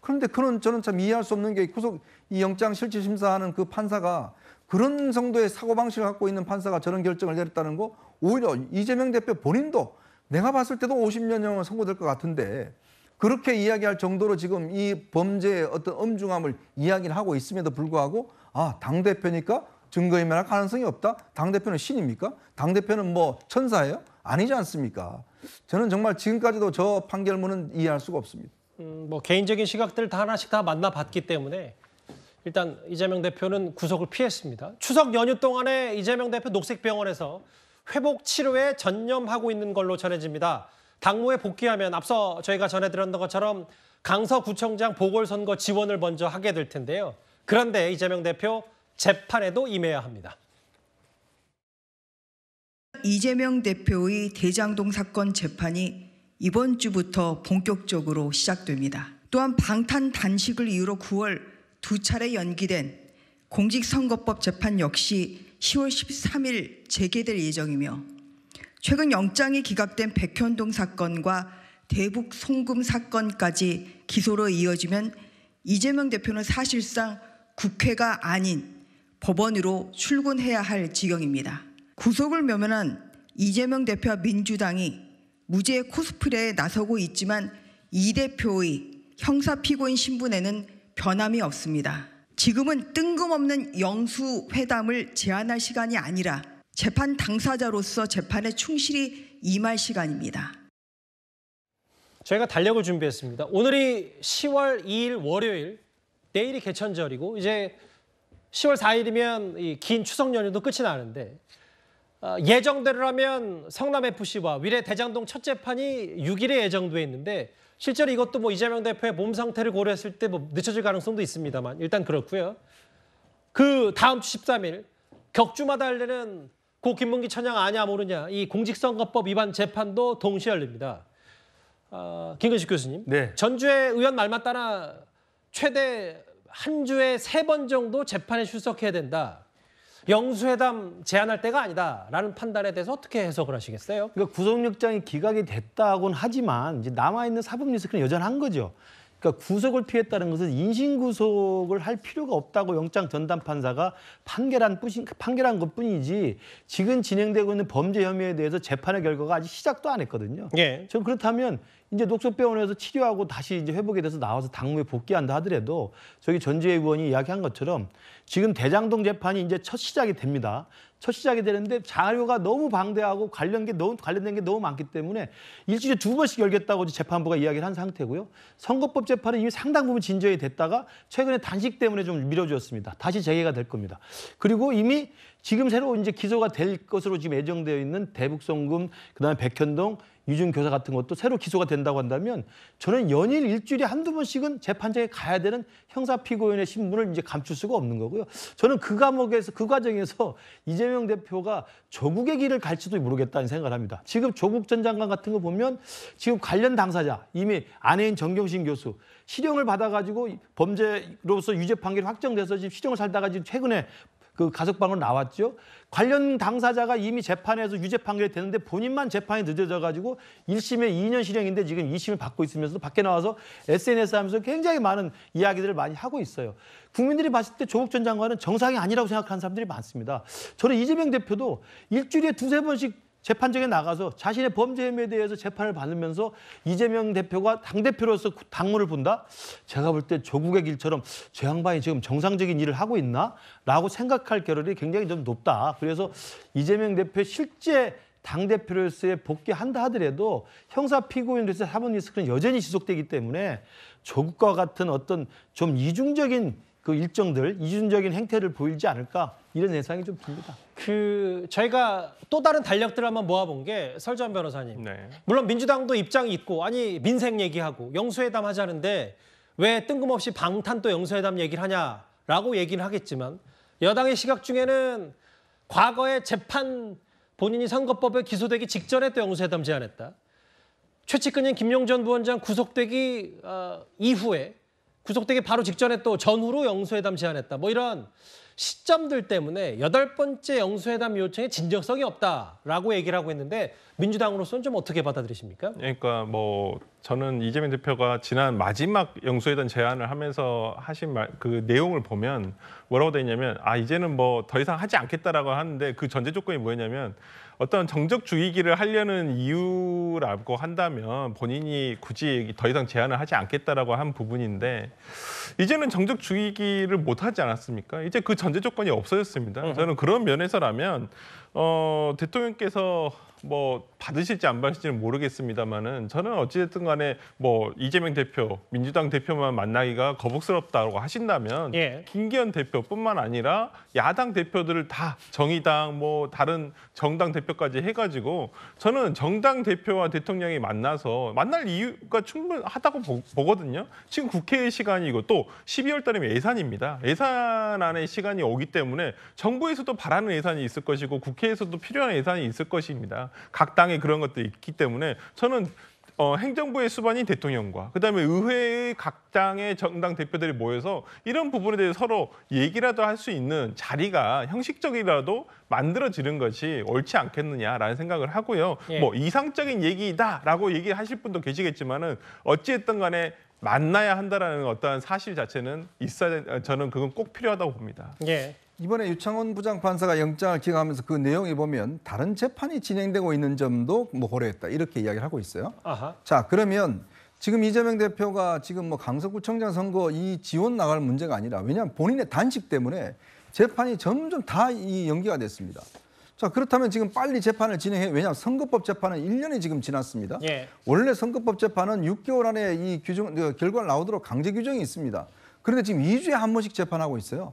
그런데 그런 저는 참 이해할 수 없는 게 구속 이 영장 실질 심사하는 그 판사가 그런 정도의 사고 방식을 갖고 있는 판사가 저런 결정을 내렸다는 거 오히려 이재명 대표 본인도 내가 봤을 때도 5 0년형을 선고될 것 같은데 그렇게 이야기할 정도로 지금 이 범죄의 어떤 엄중함을 이야기를 하고 있음에도 불구하고 아, 당대표니까 증거인멸할 가능성이 없다? 당대표는 신입니까? 당대표는 뭐 천사예요? 아니지 않습니까? 저는 정말 지금까지도 저 판결문은 이해할 수가 없습니다. 음, 뭐 개인적인 시각들 다 하나씩 다 만나봤기 때문에 일단 이재명 대표는 구속을 피했습니다. 추석 연휴 동안에 이재명 대표 녹색병원에서 회복 치료에 전념하고 있는 걸로 전해집니다. 당무에 복귀하면 앞서 저희가 전해드렸던 것처럼 강서구청장 보궐선거 지원을 먼저 하게 될 텐데요. 그런데 이재명 대표 재판에도 임해야 합니다. 이재명 대표의 대장동 사건 재판이 이번 주부터 본격적으로 시작됩니다. 또한 방탄 단식을 이유로 9월 두 차례 연기된 공직선거법 재판 역시 10월 13일 재개될 예정이며 최근 영장이 기각된 백현동 사건과 대북 송금 사건까지 기소로 이어지면 이재명 대표는 사실상 국회가 아닌 법원으로 출근해야 할 지경입니다. 구속을 면면한 이재명 대표와 민주당이 무죄 코스프레에 나서고 있지만 이 대표의 형사 피고인 신분에는 변함이 없습니다. 지금은 뜬금없는 영수회담을 제안할 시간이 아니라 재판 당사자로서 재판에 충실히 임할 시간입니다. 저희가 달력을 준비했습니다. 오늘이 10월 2일 월요일 내일이 개천절이고 이제 10월 4일이면 이 긴 추석 연휴도 끝이 나는데 어, 예정대로라면 성남FC와 위례 대장동 첫 재판이 6일에 예정돼 있는데 실제로 이것도 뭐 이재명 대표의 몸 상태를 고려했을 때 뭐 늦춰질 가능성도 있습니다만 일단 그렇고요. 그 다음 주 13일 격주마다 열리는 고 김문기 천양 아냐 모르냐 이 공직선거법 위반 재판도 동시에 열립니다. 어, 김근식 교수님, 네. 전주의 의원 말만 따나 최대 한 주에 세 번 정도 재판에 출석해야 된다. 영수회담 제안할 때가 아니다라는 판단에 대해서 어떻게 해석을 하시겠어요? 그러니까 구속영장이 기각이 됐다고는 하지만 이제 남아 있는 사법 리스크는 여전한 거죠. 그러니까 구속을 피했다는 것은 인신 구속을 할 필요가 없다고 영장 전담 판사가 판결한 뿐 판결한 것뿐이지 지금 진행되고 있는 범죄 혐의에 대해서 재판의 결과가 아직 시작도 안 했거든요. 예. 저 그렇다면 이제 녹색병원에서 치료하고 다시 이제 회복이 돼서 나와서 당무에 복귀한다 하더라도 저기 전재 의원이 이야기한 것처럼 지금 대장동 재판이 이제 첫 시작이 됩니다. 첫 시작이 되는데 자료가 너무 방대하고 관련 게 너무 관련된 게 너무 많기 때문에 일주일에 두 번씩 열겠다고 재판부가 이야기를 한 상태고요. 선거법 재판은 이미 상당 부분 진전이 됐다가 최근에 단식 때문에 좀 미뤄졌습니다. 다시 재개가 될 겁니다. 그리고 이미 지금 새로 이제 기소가 될 것으로 지금 예정되어 있는 대북송금, 그다음에 백현동, 유준 교사 같은 것도 새로 기소가 된다고 한다면 저는 연일 일주일에 한두 번씩은 재판장에 가야 되는 형사 피고인의 신분을 이제 감출 수가 없는 거고요. 저는 그 과목에서 그 과정에서 이재명 대표가 조국의 길을 갈지도 모르겠다는 생각을 합니다. 지금 조국 전 장관 같은 거 보면 지금 관련 당사자 이미 아내인 정경심 교수 실형을 받아가지고 범죄로서 유죄 판결이 확정돼서 지금 실형을 살다가 지금 최근에 그 가석방으로 나왔죠. 관련 당사자가 이미 재판에서 유죄 판결이 됐는데 본인만 재판이 늦어져 가지고 1심에 2년 실형인데 지금 2심을 받고 있으면서도 밖에 나와서 SNS 하면서 굉장히 많은 이야기들을 많이 하고 있어요. 국민들이 봤을 때 조국 전 장관은 정상이 아니라고 생각하는 사람들이 많습니다. 저는 이재명 대표도 일주일에 두세 번씩 재판장에 나가서 자신의 범죄 혐의에 대해서 재판을 받으면서 이재명 대표가 당대표로서 당무를 본다? 제가 볼 때 조국의 길처럼 저 양반이 지금 정상적인 일을 하고 있나? 라고 생각할 결율이 굉장히 좀 높다. 그래서 이재명 대표 실제 당대표로서의 복귀한다 하더라도 형사 피고인으로서 사법 리스크는 여전히 지속되기 때문에 조국과 같은 어떤 좀 이중적인 그 일정들 이중적인 행태를 보이지 않을까 이런 예상이 좀 듭니다. 그 저희가 또 다른 달력들 한번 모아본 게 설전 변호사님. 네. 물론 민주당도 입장이 있고 아니 민생 얘기하고 영수회담 하자는데 왜 뜬금없이 방탄도 영수회담 얘기를 하냐라고 얘기를 하겠지만 여당의 시각 중에는 과거에 재판 본인이 선거법에 기소되기 직전에 또 영수회담 제안했다. 최측근인 김용전 부원장 구속되기 어, 이후에 구속되기 바로 직전에 또 전후로 영수회담 제안했다. 뭐 이런 시점들 때문에 여덟 번째 영수회담 요청에 진정성이 없다라고 얘기를 하고 있는데 민주당으로서는 좀 어떻게 받아들이십니까? 그러니까 뭐 저는 이재명 대표가 지난 마지막 영수회담 제안을 하면서 하신 말 그 내용을 보면 뭐라고 돼 있냐면 아 이제는 뭐 더 이상 하지 않겠다라고 하는데 그 전제 조건이 뭐였냐면 어떤 정적 주의기를 하려는 이유라고 한다면 본인이 굳이 더 이상 제한을 하지 않겠다라고 한 부분인데 이제는 정적 주의기를 못 하지 않았습니까? 이제 그 전제 조건이 없어졌습니다. 음. 저는 그런 면에서라면 어, 대통령께서 뭐 받으실지 안 받으실지는 모르겠습니다만은 저는 어찌됐든 간에 뭐 이재명 대표, 민주당 대표만 만나기가 거북스럽다고 하신다면 예. 김기현 대표뿐만 아니라 야당 대표들을 다 정의당 뭐 다른 정당 대표까지 해가지고 저는 정당 대표와 대통령이 만나서 만날 이유가 충분하다고 보, 보 거든요 지금 국회의 시간이고 또 12월 달이면 예산입니다. 예산 안에 시간이 오기 때문에 정부에서도 바라는 예산이 있을 것이고 국회에서도 필요한 예산이 있을 것입니다. 각 당에 그런 것도 있기 때문에 저는 어, 행정부의 수반인 대통령과 그다음에 의회의 각 당의 정당 대표들이 모여서 이런 부분에 대해 서로 서 얘기라도 할 수 있는 자리가 형식적이라도 만들어지는 것이 옳지 않겠느냐라는 생각을 하고요. 예. 뭐 이상적인 얘기다라고 얘기하실 분도 계시겠지만은 어찌했든 간에 만나야 한다라는 어떠한 사실 자체는 있어야 저는 그건 꼭 필요하다고 봅니다. 예. 이번에 유창원 부장판사가 영장을 기각하면서 그 내용에 보면 다른 재판이 진행되고 있는 점도 뭐 고려했다 이렇게 이야기를 하고 있어요. 아하. 자 그러면 지금 이재명 대표가 지금 뭐 강서구청장 선거 이 지원 나갈 문제가 아니라 왜냐하면 본인의 단식 때문에 재판이 점점 다 이 연기가 됐습니다. 자 그렇다면 지금 빨리 재판을 진행해 왜냐하면 선거법 재판은 1년이 지금 지났습니다. 예. 원래 선거법 재판은 6개월 안에 이 규정 그 결과 가 나오도록 강제 규정이 있습니다. 그런데 지금 2주에 한 번씩 재판하고 있어요.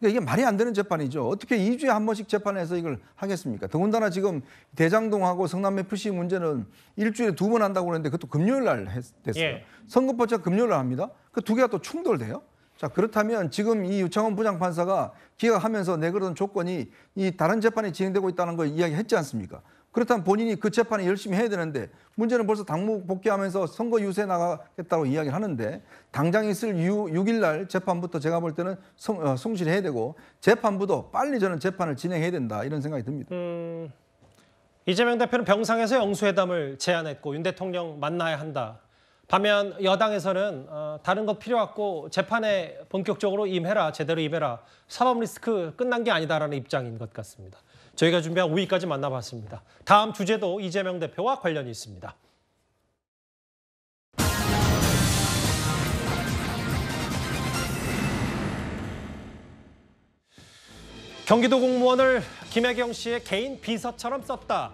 그러니까 이게 말이 안 되는 재판이죠. 어떻게 2주에 한 번씩 재판해서 이걸 하겠습니까? 더군다나 지금 대장동하고 성남 FC 문제는 일주일에 두 번 한다고 그러는데 그것도 금요일 날 됐어요. 예. 선거법제가 금요일 날 합니다. 그 두 개가 또 충돌돼요. 자 그렇다면 지금 이 유창원 부장판사가 기각하면서 내걸은 조건이 이 다른 재판이 진행되고 있다는 걸 이야기했지 않습니까? 그렇다면 본인이 그 재판에 열심히 해야 되는데 문제는 벌써 당무 복귀하면서 선거 유세 나가겠다고 이야기를 하는데 당장 있을 6일 날 재판부터 제가 볼 때는 성, 어, 성실해야 되고 재판부도 빨리 저는 재판을 진행해야 된다 이런 생각이 듭니다. 음, 이재명 대표는 병상에서 영수회담을 제안했고 윤 대통령 만나야 한다. 반면 여당에서는 어, 다른 것 필요 없고 재판에 본격적으로 임해라 제대로 임해라 사법 리스크 끝난 게 아니다라는 입장인 것 같습니다. 저희가 준비한 5위까지 만나봤습니다. 다음 주제도 이재명 대표와 관련이 있습니다. 경기도 공무원을 김혜경 씨의 개인 비서처럼 썼다.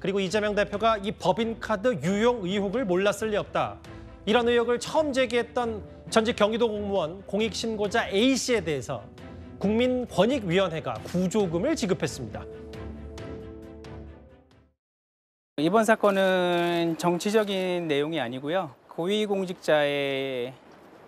그리고 이재명 대표가 이 법인카드 유용 의혹을 몰랐을 리 없다. 이런 의혹을 처음 제기했던 전직 경기도 공무원 공익신고자 A씨에 대해서 국민권익위원회가 구조금을 지급했습니다. 이번 사건은 정치적인 내용이 아니고요. 고위공직자의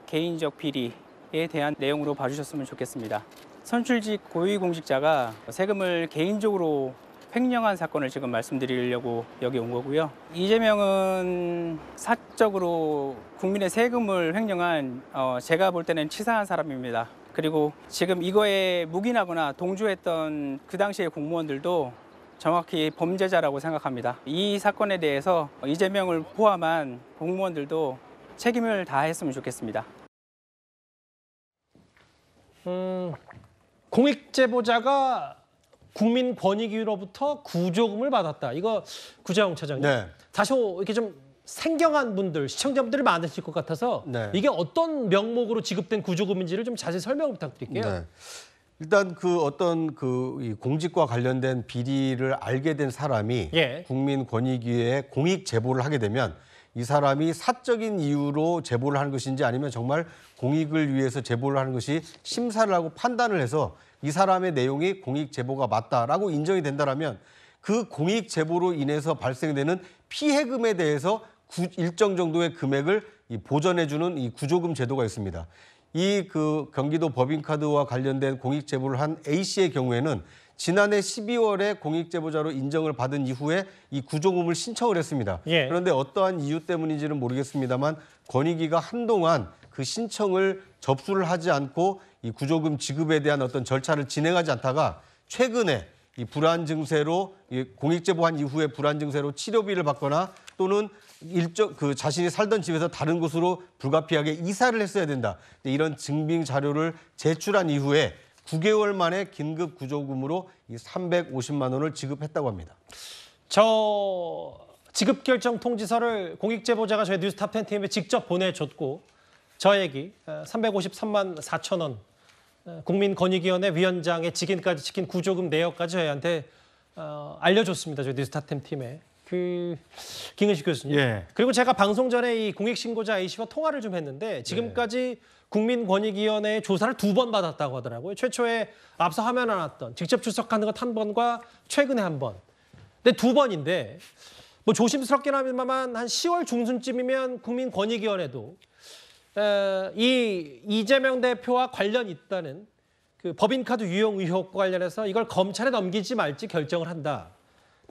개인적 비리에 대한 내용으로 봐주셨으면 좋겠습니다. 선출직 고위공직자가 세금을 개인적으로 횡령한 사건을 지금 말씀드리려고 여기 온 거고요. 이재명은 사적으로 국민의 세금을 횡령한 어, 제가 볼 때는 치사한 사람입니다. 그리고 지금 이거에 묵인하거나 동조했던 그 당시의 공무원들도 정확히 범죄자라고 생각합니다. 이 사건에 대해서 이재명을 포함한 공무원들도 책임을 다했으면 좋겠습니다. 음, 공익제보자가 국민 권익위로부터 구조금을 받았다. 이거 구자영 차장님. 네. 다시 이렇게 좀 생경한 분들, 시청자분들이 많으실 것 같아서 네. 이게 어떤 명목으로 지급된 구조금인지를 좀 자세히 설명 을 부탁드릴게요. 네. 일단 그 어떤 그 공직과 관련된 비리를 알게 된 사람이 예. 국민권익위에 공익 제보를 하게 되면 이 사람이 사적인 이유로 제보를 하는 것인지 아니면 정말 공익을 위해서 제보를 하는 것이 심사를 하고 판단을 해서 이 사람의 내용이 공익 제보가 맞다라고 인정이 된다라면 그 공익 제보로 인해서 발생되는 피해금에 대해서 구, 일정 정도의 금액을 이 보전해주는 이 구조금 제도가 있습니다. 이그 경기도 법인카드와 관련된 공익 제보를 한 A 씨의 경우에는 지난해 12월에 공익 제보자로 인정을 받은 이후에 이 구조금을 신청을 했습니다. 예. 그런데 어떠한 이유 때문인지는 모르겠습니다만 권익위가 한동안 그 신청을 접수를 하지 않고 이 구조금 지급에 대한 어떤 절차를 진행하지 않다가 최근에 이 불안 증세로 이 공익 제보한 이후에 불안 증세로 치료비를 받거나 또는 일정 그 자신이 살던 집에서 다른 곳으로 불가피하게 이사를 했어야 된다. 근데 이런 증빙 자료를 제출한 이후에 9개월 만에 긴급 구조금으로 이 350만 원을 지급했다고 합니다. 저 지급 결정 통지서를 공익 제보자가 저희 뉴스탑 텐팀에 직접 보내줬고 저에게 353만 4천 원 어, 국민권익위원회 위원장의 직인까지 지킨 구조금 내역까지 저희한테 어, 알려줬습니다. 저희 뉴스탑 텐팀에. 그김은식 교수님. 예. 그리고 제가 방송 전에 이 공익 신고자 A 씨와 통화를 좀 했는데 지금까지 네. 국민권익위원회의 조사를 두 번 받았다고 하더라고요. 최초에 앞서 화면에 나왔던 직접 출석하는 것 한 번과 최근에 한 번. 근데 두 번인데 뭐 조심스럽긴 합니다만 한 10월 중순쯤이면 국민권익위원회도 에, 이 이재명 대표와 관련 있다는 그 법인카드 유용 의혹과 관련해서 이걸 검찰에 넘기지 말지 결정을 한다.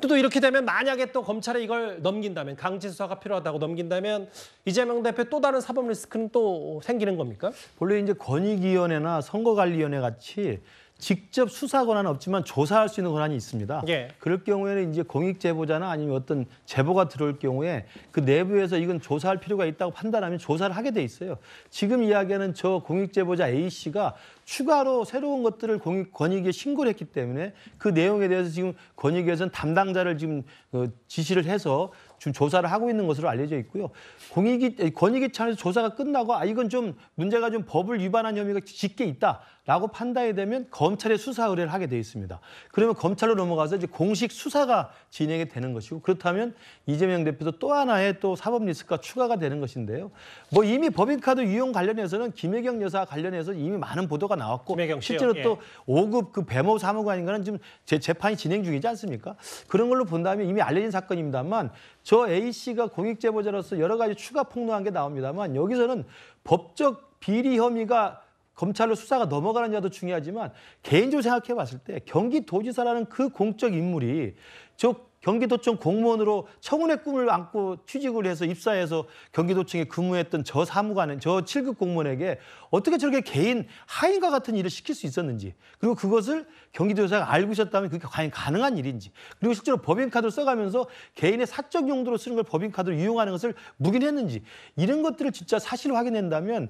또 이렇게 되면 만약에 또 검찰에 이걸 넘긴다면 강제 수사가 필요하다고 넘긴다면 이재명 대표 또 다른 사법 리스크는 또 생기는 겁니까? 본래 이제 권익위원회나 선거관리위원회 같이 직접 수사 권한은 없지만 조사할 수 있는 권한이 있습니다. 예. 그럴 경우에는 이제 공익 제보자나 아니면 어떤 제보가 들어올 경우에 그 내부에서 이건 조사할 필요가 있다고 판단하면 조사를 하게 돼 있어요. 지금 이야기하는 저 공익 제보자 A 씨가 추가로 새로운 것들을 공익 권익에 신고를 했기 때문에 그 내용에 대해서 지금 권익위에서는 담당자를 지금 어, 지시를 해서 지금 조사를 하고 있는 것으로 알려져 있고요. 공익이 권익위 차원에서 조사가 끝나고 아 이건 좀 문제가 좀 법을 위반한 혐의가 짙게 있다. 라고 판단이 되면 검찰의 수사 의뢰를 하게 돼 있습니다. 그러면 검찰로 넘어가서 이제 공식 수사가 진행이 되는 것이고 그렇다면 이재명 대표도 또 하나의 또 사법 리스크가 추가가 되는 것인데요. 뭐 이미 법인카드 유용 관련해서는 김혜경 여사 관련해서 이미 많은 보도가 나왔고 실제로 예. 또 5급 그 배모 사무관인가는 지금 재, 재판이 진행 중이지 않습니까? 그런 걸로 본다면 이미 알려진 사건입니다만 저 A 씨가 공익 제보자로서 여러 가지 추가 폭로한 게 나옵니다만 여기서는 법적 비리 혐의가 검찰로 수사가 넘어가느냐도 중요하지만 개인적으로 생각해 봤을 때 경기도지사라는 그 공적 인물이 저 경기도청 공무원으로 청운의 꿈을 안고 취직을 해서 입사해서 경기도청에 근무했던 저 사무관은 저 7급 공무원에게 어떻게 저렇게 개인 하인과 같은 일을 시킬 수 있었는지 그리고 그것을 경기도지사가 알고 있었다면 그게 과연 가능한 일인지 그리고 실제로 법인카드를 써가면서 개인의 사적 용도로 쓰는 걸법인카드를 이용하는 것을 묵인했는지 이런 것들을 진짜 사실 확인한다면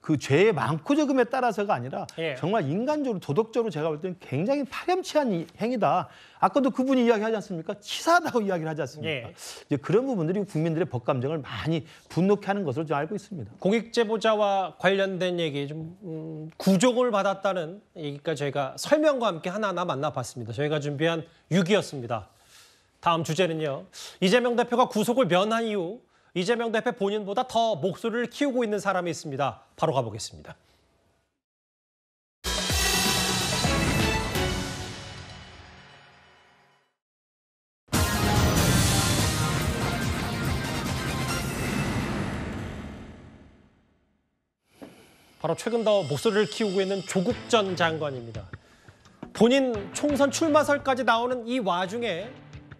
그 죄의 많고 적음에 따라서가 아니라 예. 정말 인간적으로 도덕적으로 제가 볼 때는 굉장히 파렴치한 행위다. 아까도 그분이 이야기하지 않습니까? 치사하다고 이야기를 하지 않습니까? 예. 이제 그런 부분들이 국민들의 법 감정을 많이 분노케 하는 것으로 좀 알고 있습니다. 공익 제보자와 관련된 얘기 좀 음, 구종을 받았다는 얘기까 지 저희가 설명과 함께 하나하나 만나봤습니다. 저희가 준비한 6위였습니다 다음 주제는요. 이재명 대표가 구속을 면한 이후 이재명 대표 본인보다 더 목소리를 키우고 있는 사람이 있습니다. 바로 가보겠습니다. 바로 최근 더 목소리를 키우고 있는 조국 전 장관입니다. 본인 총선 출마설까지 나오는 이 와중에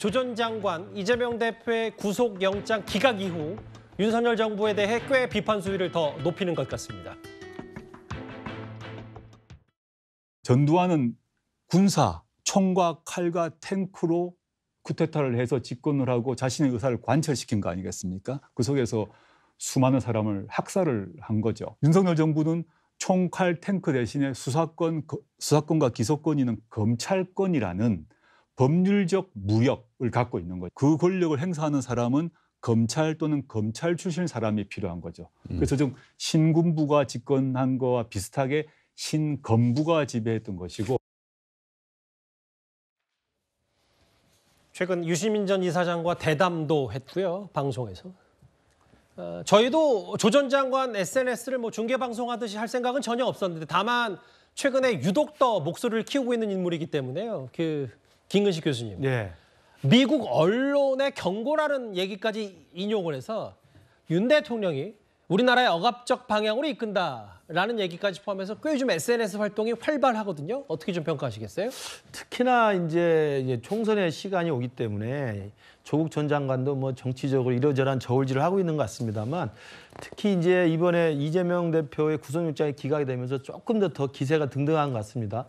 조전 장관 이재명 대표의 구속영장 기각 이후 윤석열 정부에 대해 꽤 비판 수위를 더 높이는 것 같습니다. 전두환은 군사, 총과 칼과 탱크로 쿠데타를 해서 집권을 하고 자신의 의사를 관철시킨 거 아니겠습니까? 그 속에서 수많은 사람을 학살을 한 거죠. 윤석열 정부는 총, 칼, 탱크 대신에 수사권, 수사권과 기소권이는 검찰권이라는 법률적 무력 권력을 갖고 있는 거죠그 권력을 행사하는 사람은 검찰 또는 검찰 출신 사람이 필요한 거죠. 음. 그래서 좀 신군부가 집권한 거와 비슷하게 신검부가 지배했던 것이고 최근 유시민 전 이사장과 대담도 했고요 방송에서 어, 저희도 조 전 장관 SNS를 뭐 중계 방송하듯이 할 생각은 전혀 없었는데 다만 최근에 유독 더 목소리를 키우고 있는 인물이기 때문에요 그 김근식 교수님. 네. 미국 언론의 경고라는 얘기까지 인용을 해서 윤 대통령이 우리나라의 억압적 방향으로 이끈다라는 얘기까지 포함해서 꽤 요즘 SNS 활동이 활발하거든요. 어떻게 좀 평가하시겠어요? 특히나 이제 총선의 시간이 오기 때문에 조국 전 장관도 뭐 정치적으로 이러저러한 저울질을 하고 있는 것 같습니다만 특히 이제 이번에 이재명 대표의 구속영장이 기각이 되면서 조금 더 더 기세가 등등한 것 같습니다.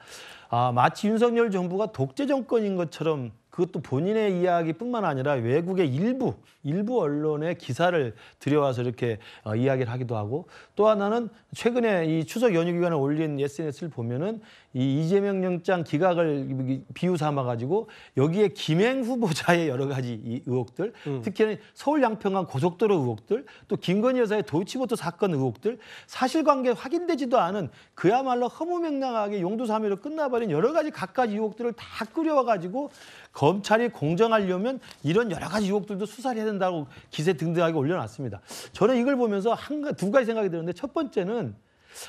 아, 마치 윤석열 정부가 독재 정권인 것처럼 그것도 본인의 이야기뿐만 아니라 외국의 일부 일부 언론의 기사를 들여와서 이렇게 어, 이야기를 하기도 하고 또 하나는 최근에 이 추석 연휴 기간에 올린 SNS를 보면은 이 이재명 영장 기각을 비유 삼아 가지고 여기에 김행 후보자의 여러 가지 이 의혹들 음. 특히 서울 양평강 고속도로 의혹들 또 김건희 여사의 도치모터 이 사건 의혹들 사실관계 확인되지도 않은 그야말로 허무맹랑하게 용두사미로 끝나버린 여러 가지 각가지 의혹들을 다 끌여와 가지고 검찰이 공정하려면 이런 여러 가지 유혹들도 수사를 해야 된다고 기세 등등하게 올려놨습니다. 저는 이걸 보면서 한, 두 가지 생각이 드는데 첫 번째는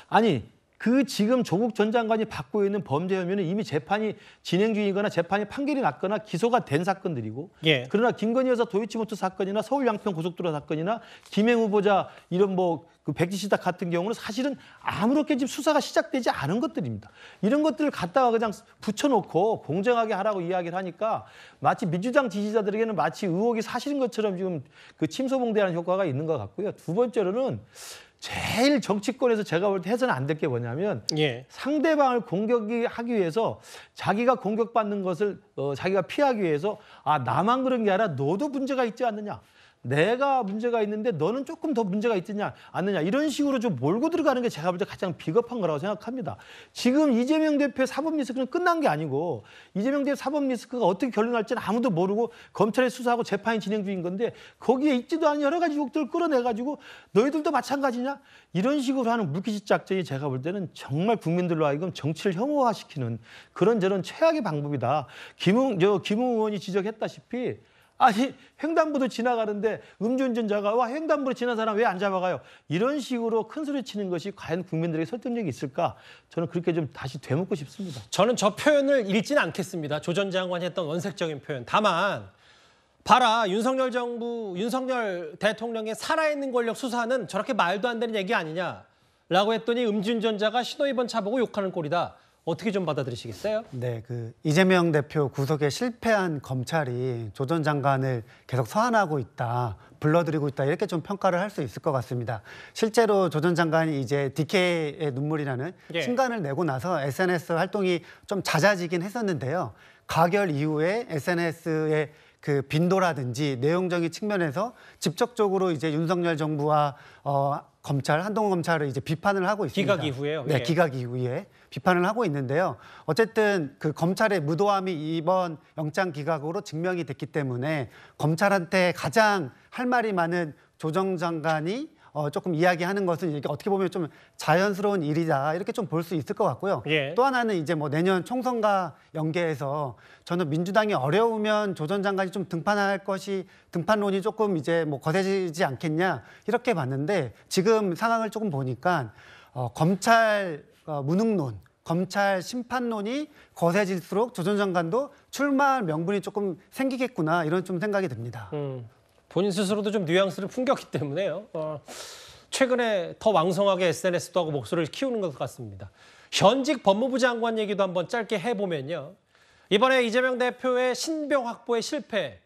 아니 그 지금 조국 전 장관이 받고 있는 범죄 혐의는 이미 재판이 진행 중이거나 재판이 판결이 났거나 기소가 된 사건들이고 예. 그러나 김건희 여사 도이치모터 사건이나 서울 양평 고속도로 사건이나 김행 후보자 이런 뭐 그 백지시다 같은 경우는 사실은 아무렇게 지금 수사가 시작되지 않은 것들입니다. 이런 것들을 갖다가 그냥 붙여놓고 공정하게 하라고 이야기를 하니까 마치 민주당 지지자들에게는 마치 의혹이 사실인 것처럼 지금 그 침소봉대하는 효과가 있는 것 같고요. 두 번째로는 제일 정치권에서 제가 볼 때 해서는 안 될 게 뭐냐면 예. 상대방을 공격 하기 위해서 자기가 공격받는 것을 어, 자기가 피하기 위해서 아 나만 그런 게 아니라 너도 문제가 있지 않느냐 내가 문제가 있는데 너는 조금 더 문제가 있느냐 않느냐 이런 식으로 좀 몰고 들어가는 게 제가 볼 때 가장 비겁한 거라고 생각합니다. 지금 이재명 대표의 사법 리스크는 끝난 게 아니고 이재명 대표 사법 리스크가 어떻게 결론날지는 아무도 모르고 검찰이 수사하고 재판이 진행 중인 건데 거기에 있지도 않은 여러 가지 욕들을 끌어내가지고 너희들도 마찬가지냐 이런 식으로 하는 물기짓 작전이 제가 볼 때는 정말 국민들로 하여금 정치를 혐오화시키는 그런 저런 최악의 방법이다. 김웅 저 김웅 의원이 지적했다시피. 아니 횡단보도 지나가는데 음주운전자가 와 횡단보도 지난 사람 왜 안 잡아가요? 이런 식으로 큰 소리 치는 것이 과연 국민들에게 설득력이 있을까? 저는 그렇게 좀 다시 되묻고 싶습니다. 저는 저 표현을 읽진 않겠습니다. 조 전 장관이 했던 원색적인 표현. 다만 봐라 윤석열 정부 윤석열 대통령의 살아있는 권력 수사는 저렇게 말도 안 되는 얘기 아니냐라고 했더니 음주운전자가 신호위반 차보고 욕하는 꼴이다. 어떻게 좀 받아들이시겠어요? 네, 그 이재명 대표 구속에 실패한 검찰이 조전 장관을 계속 소환하고 있다, 불러들이고 있다 이렇게 좀 평가를 할 수 있을 것 같습니다. 실제로 조전 장관이 이제 DK의 눈물이라는 예. 신간을 내고 나서 SNS 활동이 좀 잦아지긴 했었는데요. 가결 이후에 SNS에 그 빈도라든지 내용적인 측면에서 직접적으로 이제 윤석열 정부와 어, 검찰 한동훈 검찰을 이제 비판을 하고 있습니다. 기각 이후에요. 네, 예. 기각 이후에 비판을 하고 있는데요. 어쨌든 그 검찰의 무도함이 이번 영장 기각으로 증명이 됐기 때문에 검찰한테 가장 할 말이 많은 조정 장관이 어, 조금 이야기하는 것은 이렇게 어떻게 보면 좀 자연스러운 일이다 이렇게 좀 볼 수 있을 것 같고요. 예. 또 하나는 이제 뭐 내년 총선과 연계해서 저는 민주당이 어려우면 조 전 장관이 좀 등판할 것이 등판론이 조금 이제 뭐 거세지지 않겠냐 이렇게 봤는데 지금 상황을 조금 보니까 어, 검찰 그러니까 무능론, 검찰 심판론이 거세질수록 조 전 장관도 출마할 명분이 조금 생기겠구나 이런 좀 생각이 듭니다. 음, 본인 스스로도 좀 뉘앙스를 풍겼기 때문에요. 어, 최근에 더 왕성하게 SNS도 하고 목소리를 키우는 것 같습니다. 현직 법무부 장관 얘기도 한번 짧게 해보면요. 이번에 이재명 대표의 신병 확보의 실패,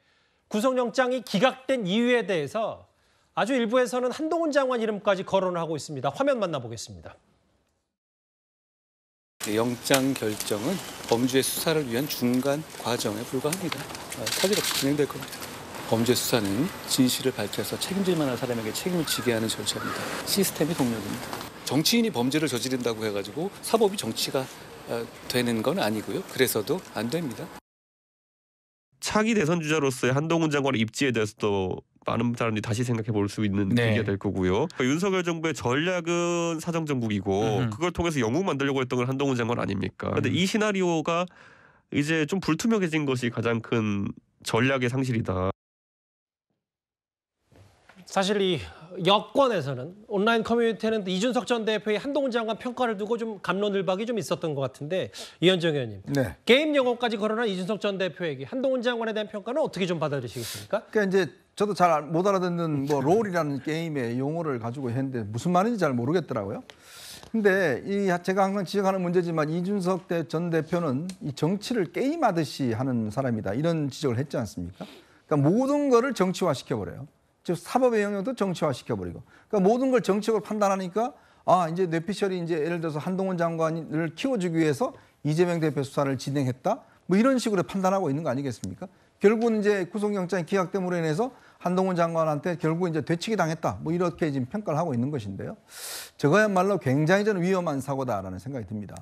구속영장이 기각된 이유에 대해서 아주 일부에서는 한동훈 장관 이름까지 거론 하고 있습니다. 화면 만나보겠습니다. 영장 결정은 범죄 수사를 위한 중간 과정에 불과합니다. 사질 아, 없이 진행될 겁니다. 범죄 수사는 진실을 밝혀서 책임질 만한 사람에게 책임을 지게 하는 절차입니다. 시스템이 동력입니다. 정치인이 범죄를 저지른다고 해가지고 사법이 정치가 아, 되는 건 아니고요. 그래서도 안 됩니다. 차기 대선 주자로서의 한동훈 장관의 입지에 대해서도 많은 사람들이 다시 생각해 볼 수 있는 네. 계기가 될 거고요. 그러니까 윤석열 정부의 전략은 사정정국이고 음. 그걸 통해서 영웅 만들려고 했던 건 한동훈 장관 아닙니까? 근데 음. 이 시나리오가 이제 좀 불투명해진 것이 가장 큰 전략의 상실이다. 사실 이 여권에서는 온라인 커뮤니티는 이준석 전 대표의 한동훈 장관 평가를 두고 좀 감론을박이 좀 있었던 것 같은데 이현정 의원님 네. 게임 영어까지 거론한 이준석 전 대표에게 한동훈 장관에 대한 평가는 어떻게 좀 받아들이시겠습니까? 그러니까 이제 저도 잘 못 알아듣는 뭐 롤이라는 게임의 용어를 가지고 했는데 무슨 말인지 잘 모르겠더라고요. 근데 이 제가 항상 지적하는 문제지만 이준석 대 전 대표는 이 정치를 게임하듯이 하는 사람이다 이런 지적을 했지 않습니까? 그러니까 모든 거를 정치화 시켜버려요. 즉 사법의 영역도 정치화 시켜버리고. 그러니까 모든 걸 정치적으로 판단하니까 아 이제 뇌피셜이 이제 예를 들어서 한동훈 장관을 키워주기 위해서 이재명 대표 수사를 진행했다. 뭐 이런 식으로 판단하고 있는 거 아니겠습니까? 결국은 이제 구속영장 이 기각 됨으로 인해서 한동훈 장관한테 결국 이제 되치기 당했다. 뭐 이렇게 지금 평가를 하고 있는 것인데요. 저거야말로 굉장히 저는 위험한 사고다라는 생각이 듭니다.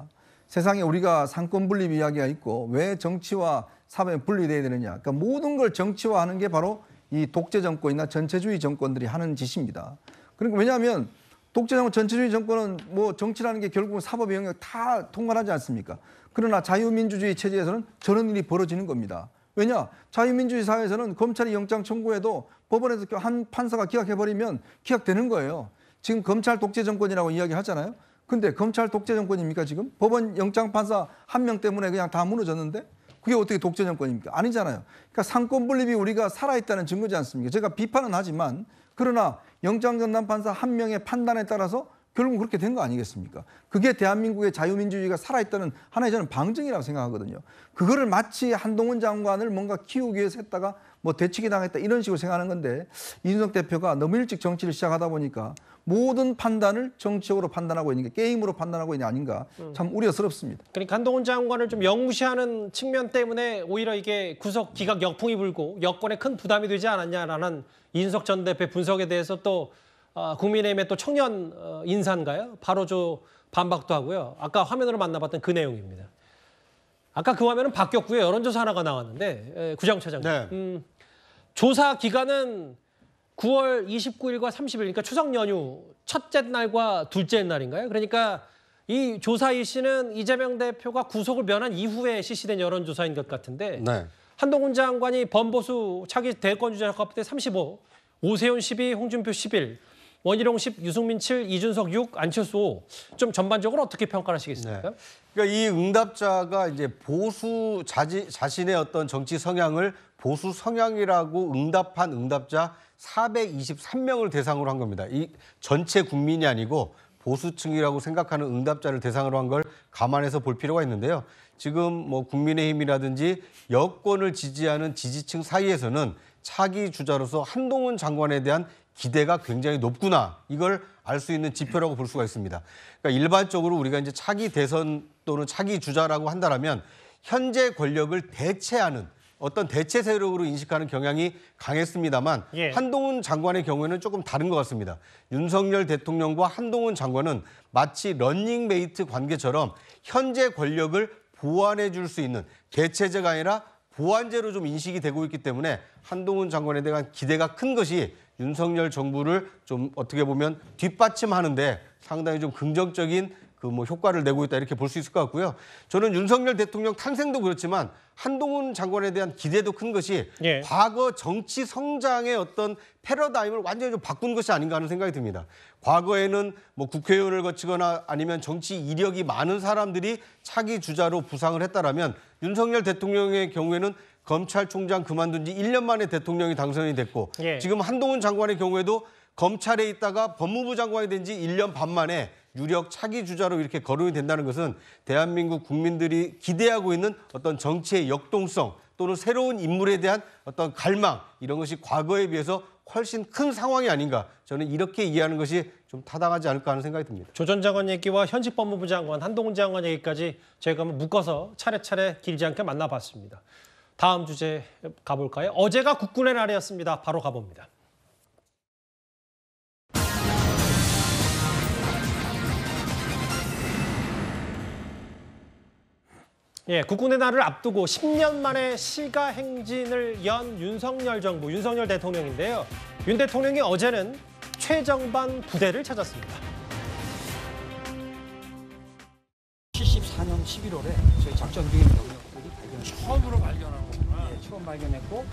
세상에 우리가 상권 분립 이야기가 있고 왜 정치와 사회 분리돼야 되느냐. 그러니까 모든 걸 정치화하는 게 바로 이 독재 정권이나 전체주의 정권들이 하는 짓입니다. 그러니까 왜냐하면 독재 정권, 전체주의 정권은 뭐 정치라는 게 결국은 사법 영역 다 통과하지 않습니까? 그러나 자유민주주의 체제에서는 저런 일이 벌어지는 겁니다. 왜냐? 자유민주주의 사회에서는 검찰이 영장 청구해도 법원에서 한 판사가 기각해버리면 기각되는 거예요. 지금 검찰 독재 정권이라고 이야기하잖아요. 근데 검찰 독재 정권입니까 지금? 법원 영장 판사 한 명 때문에 그냥 다 무너졌는데 그게 어떻게 독재 정권입니까? 아니잖아요. 그러니까 상권 분립이 우리가 살아있다는 증거지 않습니까? 제가 비판은 하지만 그러나 영장 전담 판사 한 명의 판단에 따라서 결국 그렇게 된 거 아니겠습니까? 그게 대한민국의 자유민주주의가 살아있다는 하나의 저는 방증이라고 생각하거든요. 그거를 마치 한동훈 장관을 뭔가 키우기 위해서 했다가 뭐대책기 당했다 이런 식으로 생각하는 건데 이준석 대표가 너무 일찍 정치를 시작하다 보니까 모든 판단을 정치적으로 판단하고 있는 게 게임으로 판단하고 있는 게 아닌가 음. 참 우려스럽습니다. 그러니까 한동훈 장관을 좀 영무시하는 측면 때문에 오히려 이게 구속 기각 역풍이 불고 여권에 큰 부담이 되지 않았냐라는 이준석 전 대표 분석에 대해서 또 아, 국민의힘의 또 청년 어, 인사인가요? 바로 저 반박도 하고요. 아까 화면으로 만나봤던 그 내용입니다. 아까 그 화면은 바뀌었고요. 여론조사 하나가 나왔는데 예, 구장 차장님. 네. 음, 조사 기간은 9월 29일과 30일, 그러니까 추석 연휴 첫째 날과 둘째 날인가요? 그러니까 이 조사 일시는 이재명 대표가 구속을 면한 이후에 실시된 여론조사인 것 같은데 네. 한동훈 장관이 범보수 차기 대권 주자 적합 때 35, 오세훈 12, 홍준표 11, 원희룡 10, 유승민 7, 이준석 6, 안철수 5. 좀 전반적으로 어떻게 평가하시겠습니까? 네. 그러니까 이 응답자가 이제 보수 자지, 자신의 어떤 정치 성향을 보수 성향이라고 응답한 응답자 423명을 대상으로 한 겁니다. 이 전체 국민이 아니고 보수층이라고 생각하는 응답자를 대상으로 한 걸 감안해서 볼 필요가 있는데요. 지금 뭐 국민의힘이라든지 여권을 지지하는 지지층 사이에서는 차기 주자로서 한동훈 장관에 대한 기대가 굉장히 높구나 이걸 알 수 있는 지표라고 볼 수가 있습니다. 그러니까 일반적으로 우리가 이제 차기 대선 또는 차기 주자라고 한다면 현재 권력을 대체하는 어떤 대체 세력으로 인식하는 경향이 강했습니다만 예. 한동훈 장관의 경우에는 조금 다른 것 같습니다. 윤석열 대통령과 한동훈 장관은 마치 런닝메이트 관계처럼 현재 권력을 보완해 줄 수 있는 대체제가 아니라 보완제로 좀 인식이 되고 있기 때문에 한동훈 장관에 대한 기대가 큰 것이 윤석열 정부를 좀 어떻게 보면 뒷받침하는데 상당히 좀 긍정적인 그 뭐 효과를 내고 있다 이렇게 볼 수 있을 것 같고요. 저는 윤석열 대통령 탄생도 그렇지만 한동훈 장관에 대한 기대도 큰 것이 예. 과거 정치 성장의 어떤 패러다임을 완전히 좀 바꾼 것이 아닌가 하는 생각이 듭니다. 과거에는 뭐 국회의원을 거치거나 아니면 정치 이력이 많은 사람들이 차기 주자로 부상을 했다라면 윤석열 대통령의 경우에는 검찰총장 그만둔 지 1년 만에 대통령이 당선이 됐고 예. 지금 한동훈 장관의 경우에도 검찰에 있다가 법무부 장관이 된 지 1년 반 만에 유력 차기 주자로 이렇게 거론이 된다는 것은 대한민국 국민들이 기대하고 있는 어떤 정치의 역동성 또는 새로운 인물에 대한 어떤 갈망 이런 것이 과거에 비해서 훨씬 큰 상황이 아닌가 저는 이렇게 이해하는 것이 좀 타당하지 않을까 하는 생각이 듭니다. 조 전 장관 얘기와 현직 법무부 장관 한동훈 장관 얘기까지 제가 한번 묶어서 차례차례 길지 않게 만나봤습니다. 다음 주제 가볼까요? 어제가 국군의 날이었습니다. 바로 가봅니다. 예, 국군의 날을 앞두고 10년 만에 시가 행진을 연 윤석열 정부, 윤석열 대통령인데요. 윤 대통령이 어제는 최정반 부대를 찾았습니다. 74년 11월에 저희 작전 중인 병력들이 발견 처음으로 발견한 처음 발견했고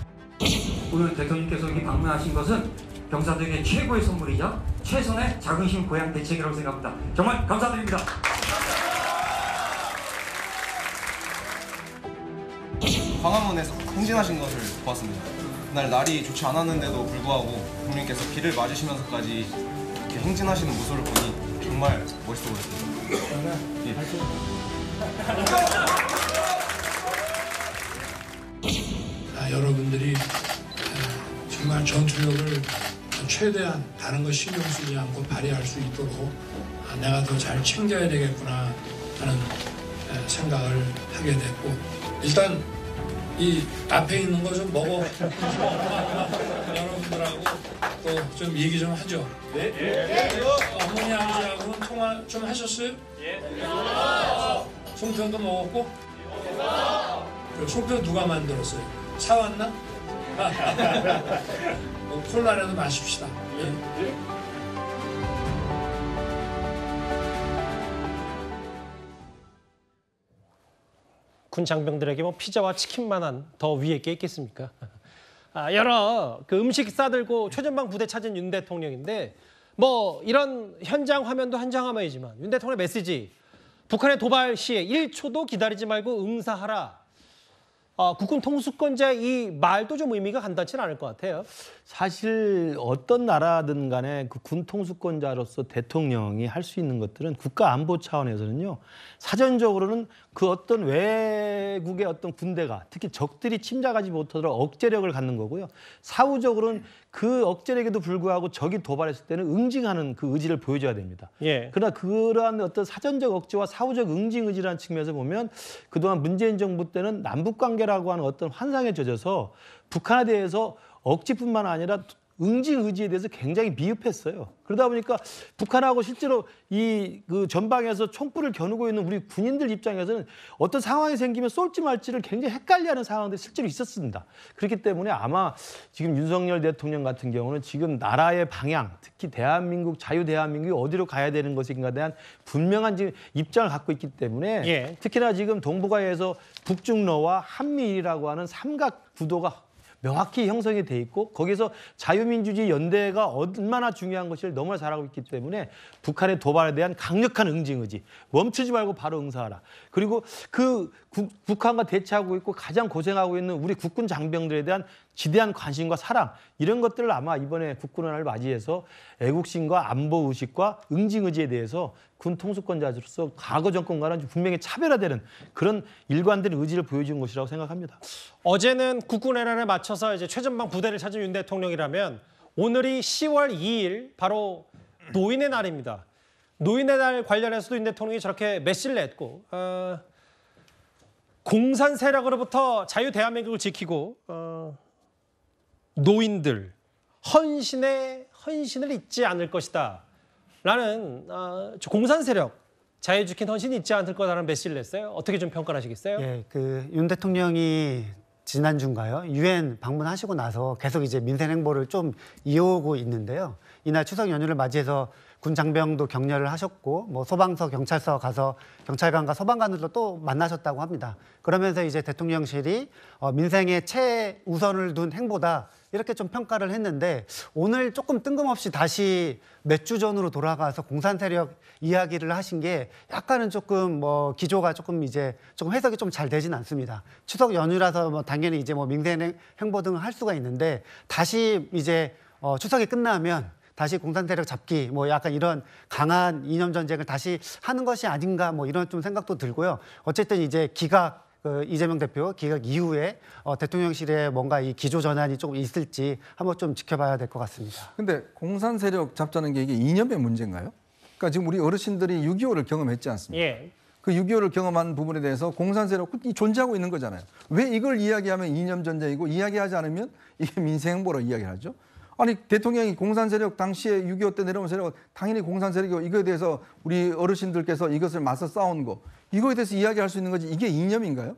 오늘 대통령께서 여기 방문하신 것은 경사도에게 최고의 선물이자 최선의 자긍심 고향 대책이라고 생각합니다. 정말 감사드립니다. 광화문에서 행진하신 것을 보았습니다. 그날 날이 좋지 않았는데도 불구하고 국민께서 비를 맞으시면서까지 이렇게 행진하시는 모습을 보니 정말 멋있어 보였습니다. 예. 네. 아, 여러분들이 아, 정말 전투력을 최대한 다른 거 신경 쓰지 않고 발휘할 수 있도록 아, 내가 더 잘 챙겨야 되겠구나 하는 생각을 하게 됐고 일단 이 앞에 있는 거 좀 먹어 네. 여러분들하고 또 좀 얘기 좀 하죠 네? 예. 네. 예. 어머니 아버지하고는 통화 좀 하셨어요? 네. 송편도 먹었고? 송편 누가 만들었어요? 차 왔나? 뭐 콜라라도 마십시다. 예. 군 장병들에게 뭐 피자와 치킨만한 더 위에 게 있겠습니까? 아, 여러 그 음식 싸들고 최전방 부대 찾은 윤 대통령인데 뭐 이런 현장 화면도 현장 화면이지만 윤 대통령의 메시지 북한의 도발 시에 1초도 기다리지 말고 응사하라 어, 국군 통수권자 이 말도 좀 의미가 간단치는 않을 것 같아요. 사실 어떤 나라든 간에 그 군 통수권자로서 대통령이 할 수 있는 것들은 국가 안보 차원에서는요. 사전적으로는 그 어떤 외국의 어떤 군대가 특히 적들이 침략하지 못하도록 억제력을 갖는 거고요. 사후적으로는 그 억제력에도 불구하고 적이 도발했을 때는 응징하는 그 의지를 보여줘야 됩니다. 예. 그러나 그러한 어떤 사전적 억제와 사후적 응징 의지라는 측면에서 보면 그동안 문재인 정부 때는 남북 관계라고 하는 어떤 환상에 젖어서 북한에 대해서 억지뿐만 아니라 응징 의지에 대해서 굉장히 미흡했어요. 그러다 보니까 북한하고 실제로 이 그 전방에서 총불을 겨누고 있는 우리 군인들 입장에서는 어떤 상황이 생기면 쏠지 말지를 굉장히 헷갈려하는 상황들이 실제로 있었습니다. 그렇기 때문에 아마 지금 윤석열 대통령 같은 경우는 지금 나라의 방향, 특히 대한민국 자유 대한민국이 어디로 가야 되는 것인가에 대한 분명한 지금 입장을 갖고 있기 때문에 예. 특히나 지금 동북아에서 북중러와 한미일이라고 하는 삼각 구도가 명확히 형성이 돼 있고 거기서 자유민주주의 연대가 얼마나 중요한 것을 너무나 잘하고 있기 때문에 북한의 도발에 대한 강력한 응징 의지 멈추지 말고 바로 응사하라 그리고 그 구, 북한과 대치하고 있고 가장 고생하고 있는 우리 국군 장병들에 대한 지대한 관심과 사랑 이런 것들을 아마 이번에 국군을 의날 맞이해서 애국심과 안보 의식과 응징 의지에 대해서 군 통수권자로서 과거 정권과는 분명히 차별화되는 그런 일관된 의지를 보여준 것이라고 생각합니다. 어제는 국군 의날에 맞춰서 이제 최전방 부대를 찾은 윤 대통령이라면 오늘이 10월 2일 바로 노인의 날입니다. 노인의 날 관련해서도 윤 대통령이 저렇게 메시를 냈고 어, 공산 세력으로부터 자유 대한민국을 지키고 어, 노인들 헌신의 헌신을 잊지 않을 것이다. 라는 어, 공산 세력 자유 주킨 헌신이 있지 않을 거라는 메시지를 냈어요. 어떻게 좀 평가하시겠어요? 예, 그 윤 대통령이 지난 주인가요? 유엔 방문하시고 나서 계속 이제 민생 행보를 좀 이어오고 있는데요. 이날 추석 연휴를 맞이해서 군 장병도 격려를 하셨고 뭐 소방서 경찰서 가서 경찰관과 소방관들도 또 만나셨다고 합니다. 그러면서 이제 대통령실이 어, 민생에 최우선을 둔 행보다 이렇게 좀 평가를 했는데 오늘 조금 뜬금없이 다시 몇 주 전으로 돌아가서 공산 세력 이야기를 하신 게 약간은 조금 뭐 기조가 조금 이제 조금 해석이 좀 잘 되진 않습니다. 추석 연휴라서 뭐 당연히 이제 뭐 민생 행보 등을 할 수가 있는데 다시 이제 어 추석이 끝나면 다시 공산 세력 잡기 뭐 약간 이런 강한 이념 전쟁을 다시 하는 것이 아닌가 뭐 이런 좀 생각도 들고요. 어쨌든 이제 기각 그 이재명 대표 기각 이후에 어, 대통령실에 뭔가 이 기조 전환이 조금 있을지 한번 좀 지켜봐야 될 것 같습니다. 근데 공산 세력 잡자는 게 이게 이념의 문제인가요? 그러니까 지금 우리 어르신들이 6.25를 경험했지 않습니까? 예. 그 6.25를 경험한 부분에 대해서 공산 세력이 존재하고 있는 거잖아요. 왜 이걸 이야기하면 이념 전쟁이고 이야기하지 않으면 이게 민생 보로 이야기하죠? 아니 대통령이 공산 세력 당시에 6.25 때 내려온 세력 은 당연히 공산 세력이고 이거에 대해서 우리 어르신들께서 이것을 맞서 싸운 거 이거에 대해서 이야기할 수 있는 거지 이게 이념인가요?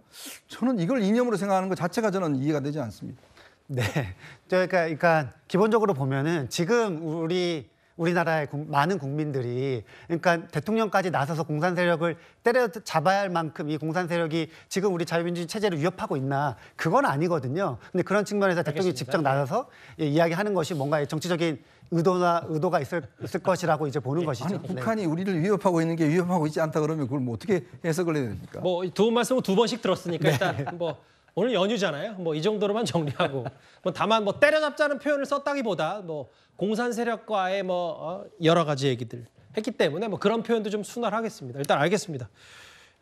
저는 이걸 이념으로 생각하는 것 자체가 저는 이해가 되지 않습니다. 네, 그러니까, 그러니까 기본적으로 보면은 지금 우리 우리나라의 많은 국민들이 그러니까 대통령까지 나서서 공산 세력을 때려 잡아야 할 만큼 이 공산 세력이 지금 우리 자유민주주의 체제를 위협하고 있나 그건 아니거든요. 근데 그런 측면에서 대통령이 직접 나서서 예, 이야기하는 것이 뭔가 정치적인 의도나 의도가 있을, 있을 것이라고 이제 보는 예, 것이죠. 아니, 네. 북한이 네. 우리를 위협하고 있는 게 위협하고 있지 않다 그러면 그걸 뭐 어떻게 해석을 해야 됩니까? 뭐 좋은 말씀을 두 번씩 들었으니까 네. 일단 뭐 오늘 연휴잖아요. 뭐 이 정도로만 정리하고 뭐 다만 뭐 때려잡자는 표현을 썼다기보다 뭐 공산 세력과의 뭐 어, 여러 가지 얘기들 했기 때문에 뭐 그런 표현도 좀 순화하겠습니다. 일단 알겠습니다.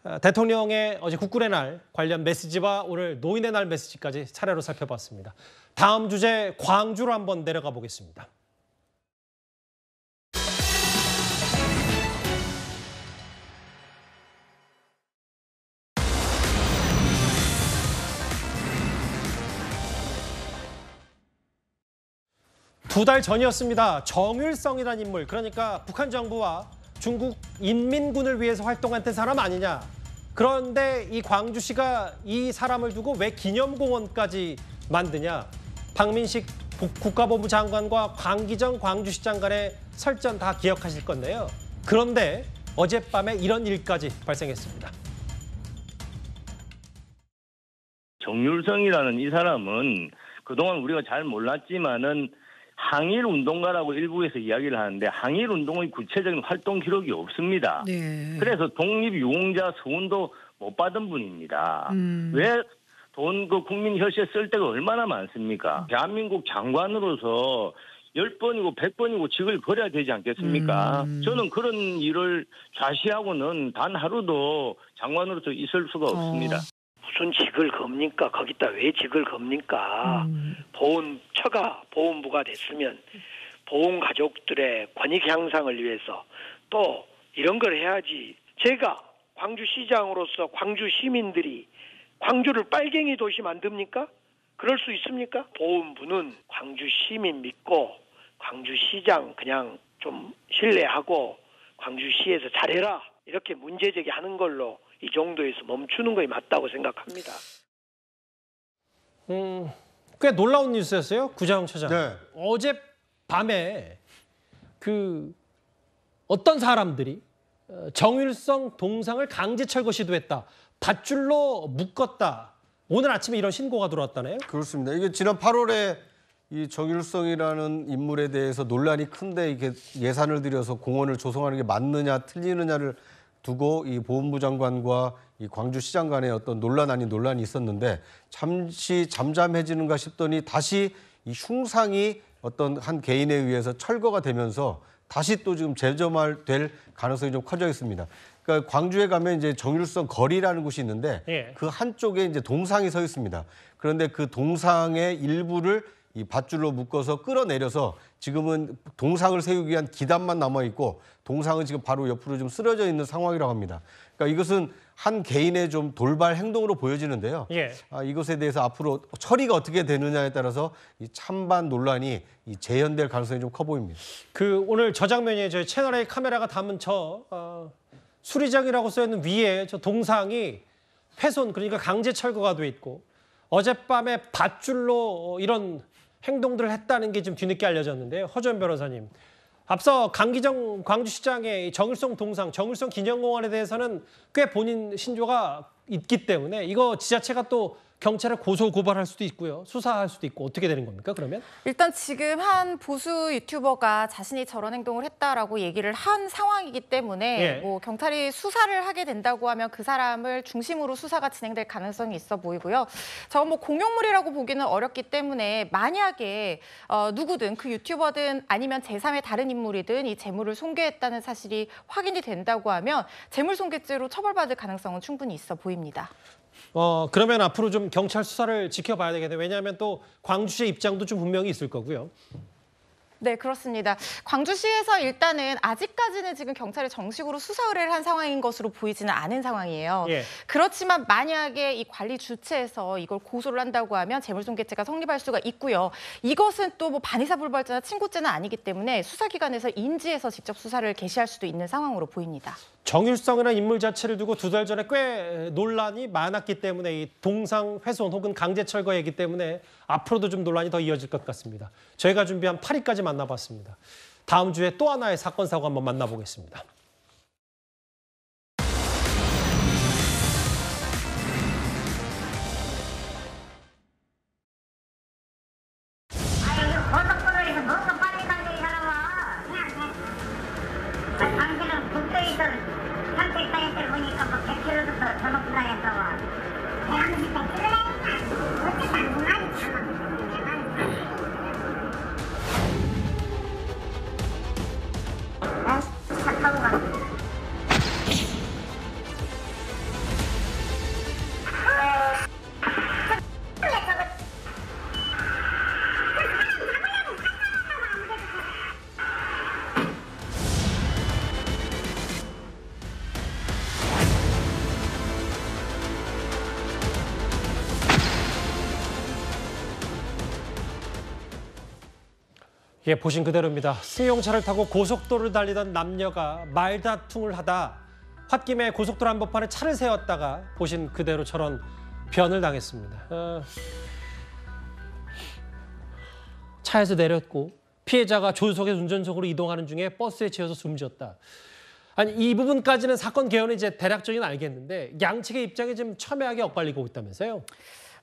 아, 대통령의 어제 국군의 날 관련 메시지와 오늘 노인의 날 메시지까지 차례로 살펴봤습니다. 다음 주제 광주로 한번 내려가 보겠습니다. 두달 전이었습니다. 정율성이라는 인물, 그러니까 북한 정부와 중국 인민군을 위해서 활동한 사람 아니냐. 그런데 이 광주시가 이 사람을 두고 왜 기념공원까지 만드냐. 박민식 국가본부 장관과 광기정 광주시장 간의 설전 다 기억하실 건데요. 그런데 어젯밤에 이런 일까지 발생했습니다. 정율성이라는이 사람은 그동안 우리가 잘 몰랐지만은 항일 운동가라고 일부에서 이야기를 하는데 항일 운동의 구체적인 활동 기록이 없습니다. 네. 그래서 독립 유공자 서원도못 받은 분입니다. 음. 왜돈 그 국민 혈세 쓸 데가 얼마나 많습니까? 대한민국 장관으로서 10번이고 100번이고 직을 걸어야 되지 않겠습니까? 음. 저는 그런 일을 좌시하고는 단 하루도 장관으로서 있을 수가 없습니다. 어. 무슨 직을 겁니까? 거기다 왜 직을 겁니까? 음. 보훈 처가 보훈부가 됐으면 보훈 가족들의 권익 향상을 위해서 또 이런 걸 해야지. 제가 광주시장으로서 광주 시민들이 광주를 빨갱이 도시 만듭니까? 그럴 수 있습니까? 보훈부는 광주 시민 믿고 광주 시장 그냥 좀 신뢰하고 광주시에서 잘해라 이렇게 문제 제기하는 걸로 이 정도에서 멈추는 것이 맞다고 생각합니다. 음, 꽤 놀라운 뉴스였어요, 구자영 처장. 네. 어제 밤에 그 어떤 사람들이 어, 정일성 동상을 강제 철거 시도했다. 밧줄로 묶었다. 오늘 아침에 이런 신고가 들어왔다네요. 그렇습니다. 이게 지난 8월에 이 정일성이라는 인물에 대해서 논란이 큰데 이게 예산을 들여서 공원을 조성하는 게 맞느냐 틀리느냐를 두고 이 보훈부 장관과 이 광주시장 간의 어떤 논란 아닌 논란이 있었는데 잠시 잠잠해지는가 싶더니 다시 이 흉상이 어떤 한 개인에 의해서 철거가 되면서 다시 또 지금 재점할될 가능성이 좀 커져 있습니다. 그러니까 광주에 가면 이제 정율성 거리라는 곳이 있는데 예. 그 한쪽에 이제 동상이 서 있습니다. 그런데 그 동상의 일부를 이 밧줄로 묶어서 끌어내려서 지금은 동상을 세우기 위한 기단만 남아 있고 동상은 지금 바로 옆으로 좀 쓰러져 있는 상황이라고 합니다. 그러니까 이것은 한 개인의 좀 돌발 행동으로 보여지는데요. 예. 아, 이것에 대해서 앞으로 처리가 어떻게 되느냐에 따라서 이 찬반 논란이 이 재현될 가능성이 좀 커 보입니다. 그 오늘 저장면에 저희 채널의 카메라가 담은 저 어, 수리장이라고 써 있는 위에 저 동상이 훼손 그러니까 강제 철거가 돼 있고 어젯밤에 밧줄로 어, 이런 행동들을 했다는 게 좀 뒤늦게 알려졌는데요. 허전 변호사님. 앞서 강기정 광주시장의 정일성 동상, 정일성 기념공원에 대해서는 꽤 본인 신조가 있기 때문에 이거 지자체가 또 경찰에 고소 고발할 수도 있고요. 수사할 수도 있고 어떻게 되는 겁니까? 그러면 일단 지금 한 보수 유튜버가 자신이 저런 행동을 했다라고 얘기를 한 상황이기 때문에 예. 뭐 경찰이 수사를 하게 된다고 하면 그 사람을 중심으로 수사가 진행될 가능성이 있어 보이고요. 저건 뭐 공용물이라고 보기는 어렵기 때문에 만약에 어, 누구든 그 유튜버든 아니면 제3의 다른 인물이든 이 재물을 송괴했다는 사실이 확인이 된다고 하면 재물손괴죄로 처벌받을 가능성은 충분히 있어 보입니다. 어, 그러면 앞으로 좀 경찰 수사를 지켜봐야 되겠네요. 왜냐하면 또 광주시의 입장도 좀 분명히 있을 거고요. 네, 그렇습니다. 광주시에서 일단은 아직까지는 지금 경찰에 정식으로 수사 의뢰를 한 상황인 것으로 보이지는 않은 상황이에요. 예. 그렇지만 만약에 이 관리 주체에서 이걸 고소를 한다고 하면 재물손괴죄가 성립할 수가 있고요. 이것은 또 뭐 반의사불벌죄나 친고죄는 아니기 때문에 수사기관에서 인지해서 직접 수사를 개시할 수도 있는 상황으로 보입니다. 정일성이나 인물 자체를 두고 두 달 전에 꽤 논란이 많았기 때문에 이 동상 훼손 혹은 강제 철거이기 때문에 앞으로도 좀 논란이 더 이어질 것 같습니다. 저희가 준비한 8위까지 만나봤습니다. 다음 주에 또 하나의 사건 사고 한번 만나보겠습니다. 예, 보신 그대로입니다. 승용차를 타고 고속도로를 달리던 남녀가 말다툼을 하다 홧김에 고속도로 한복판에 차를 세웠다가 보신 그대로처럼 변을 당했습니다. 어, 차에서 내렸고 피해자가 조수석에서 운전석으로 이동하는 중에 버스에 치여서 숨졌다. 아니 이 부분까지는 사건 개요는 이제 대략적인 알겠는데 양측의 입장이 지금 첨예하게 엇갈리고 있다면서요?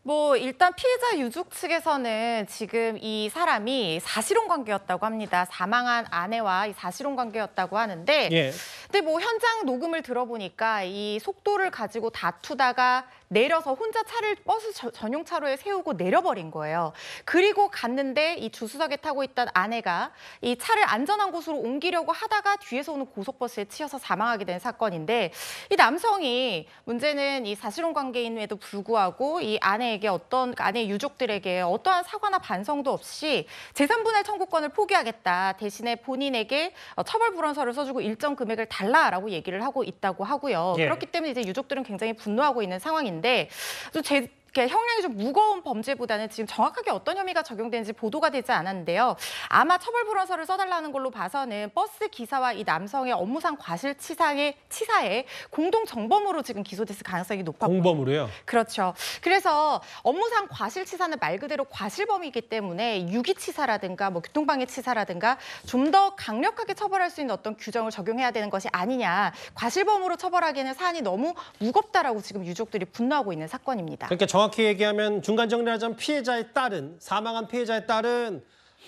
뭐 일단 피해자 유족 측에서는 지금 이 사람이 사실혼 관계였다고 합니다. 사망한 아내와 이 사실혼 관계였다고 하는데 예. 근데 뭐 현장 녹음을 들어보니까 이 속도를 가지고 다투다가 내려서 혼자 차를 버스 전용 차로에 세우고 내려버린 거예요. 그리고 갔는데 이 주수석에 타고 있던 아내가 이 차를 안전한 곳으로 옮기려고 하다가 뒤에서 오는 고속버스에 치여서 사망하게 된 사건인데 이 남성이 문제는 이 사실혼 관계임에도 불구하고 이 아내에게 어떤 아내 유족들에게 어떠한 사과나 반성도 없이 재산분할 청구권을 포기하겠다 대신에 본인에게 어, 처벌 불원서를 써주고 일정 금액을 달라라고 얘기를 하고 있다고 하고요. 예. 그렇기 때문에 이제 유족들은 굉장히 분노하고 있는 상황인데. 있는데 제 이렇게 형량이 좀 무거운 범죄보다는 지금 정확하게 어떤 혐의가 적용되는지 보도가 되지 않았는데요. 아마 처벌 불허서를 써달라는 걸로 봐서는 버스 기사와 이 남성의 업무상 과실치사의 치사에 공동 정범으로 지금 기소됐을 가능성이 높아 보입니다. 공범으로요? 그렇죠. 그래서 업무상 과실치사는 말 그대로 과실범이기 때문에 유기치사라든가 뭐 교통방해치사라든가 좀 더 강력하게 처벌할 수 있는 어떤 규정을 적용해야 되는 것이 아니냐. 과실범으로 처벌하기에는 사안이 너무 무겁다라고 지금 유족들이 분노하고 있는 사건입니다. 그러니까 저... 정확히 얘기하면 중간 정리하자면 피해자의 딸은 사망한 피해자의 딸은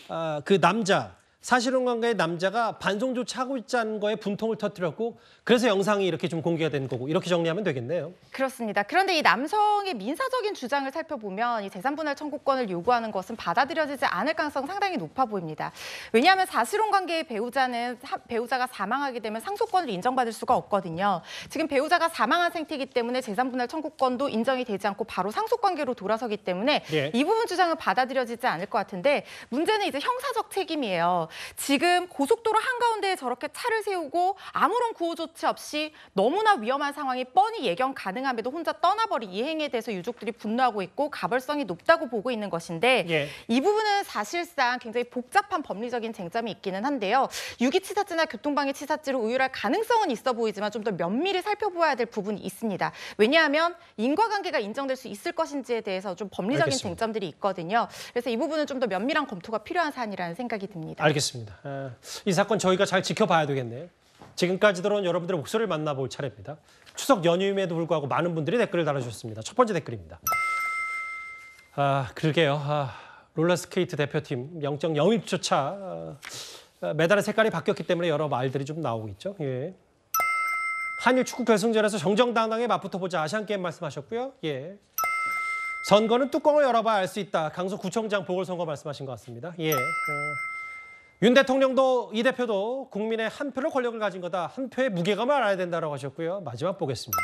어, 그 남자 사실혼관계의 남자가 반송조차 하고 있지 않은 거에 분통을 터뜨렸고 그래서 영상이 이렇게 좀 공개가 된 거고 이렇게 정리하면 되겠네요. 그렇습니다. 그런데 이 남성의 민사적인 주장을 살펴보면 이 재산분할 청구권을 요구하는 것은 받아들여지지 않을 가능성 상당히 높아 보입니다. 왜냐하면 사실혼관계의 배우자는 배우자가 사망하게 되면 상속권을 인정받을 수가 없거든요. 지금 배우자가 사망한 생태이기 때문에 재산분할 청구권도 인정이 되지 않고 바로 상속관계로 돌아서기 때문에 예. 이 부분 주장은 받아들여지지 않을 것 같은데 문제는 이제 형사적 책임이에요. 지금 고속도로 한가운데에 저렇게 차를 세우고 아무런 구호 조치 없이 너무나 위험한 상황이 뻔히 예견 가능함에도 혼자 떠나버린 이 행에 대해서 유족들이 분노하고 있고 가벌성이 높다고 보고 있는 것인데 예. 이 부분은 사실상 굉장히 복잡한 법리적인 쟁점이 있기는 한데요. 유기치사죄나 교통방해치사죄로 우유할 가능성은 있어 보이지만 좀 더 면밀히 살펴보아야 될 부분이 있습니다. 왜냐하면 인과관계가 인정될 수 있을 것인지에 대해서 좀 법리적인 알겠습니다. 쟁점들이 있거든요. 그래서 이 부분은 좀 더 면밀한 검토가 필요한 사안이라는 생각이 듭니다. 알겠습니다. 알겠습니다. 아, 이 사건 저희가 잘 지켜봐야 되겠네요. 지금까지 들어온 여러분들의 목소리를 만나볼 차례입니다. 추석 연휴임에도 불구하고 많은 분들이 댓글을 달아주셨습니다. 첫 번째 댓글입니다. 아, 그러게요. 아, 롤러스케이트 대표팀 영0영입조차 아, 아, 메달의 색깔이 바뀌었기 때문에 여러 말들이 좀 나오고 있죠. 예. 한일 축구 결승전에서 정정당당히 맞붙어 보자 아시안게임 말씀하셨고요. 예. 선거는 뚜껑을 열어봐야 알 수 있다. 강서구청장 보궐선거 말씀하신 것 같습니다. 예. 어. 윤 대통령도 이 대표도 국민의 한 표로 권력을 가진 거다. 한 표의 무게감을 알아야 된다고 하셨고요. 마지막 보겠습니다.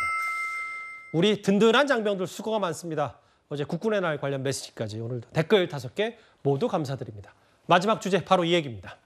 우리 든든한 장병들 수고가 많습니다. 어제 국군의 날 관련 메시지까지 오늘 댓글 다개 모두 감사드립니다. 마지막 주제 바로 이 얘기입니다.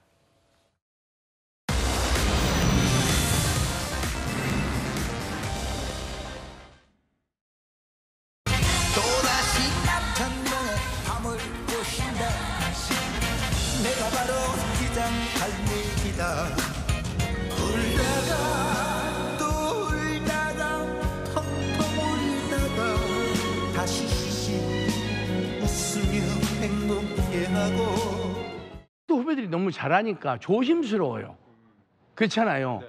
선배들이 너무 잘하니까 조심스러워요. 그렇잖아요. 네.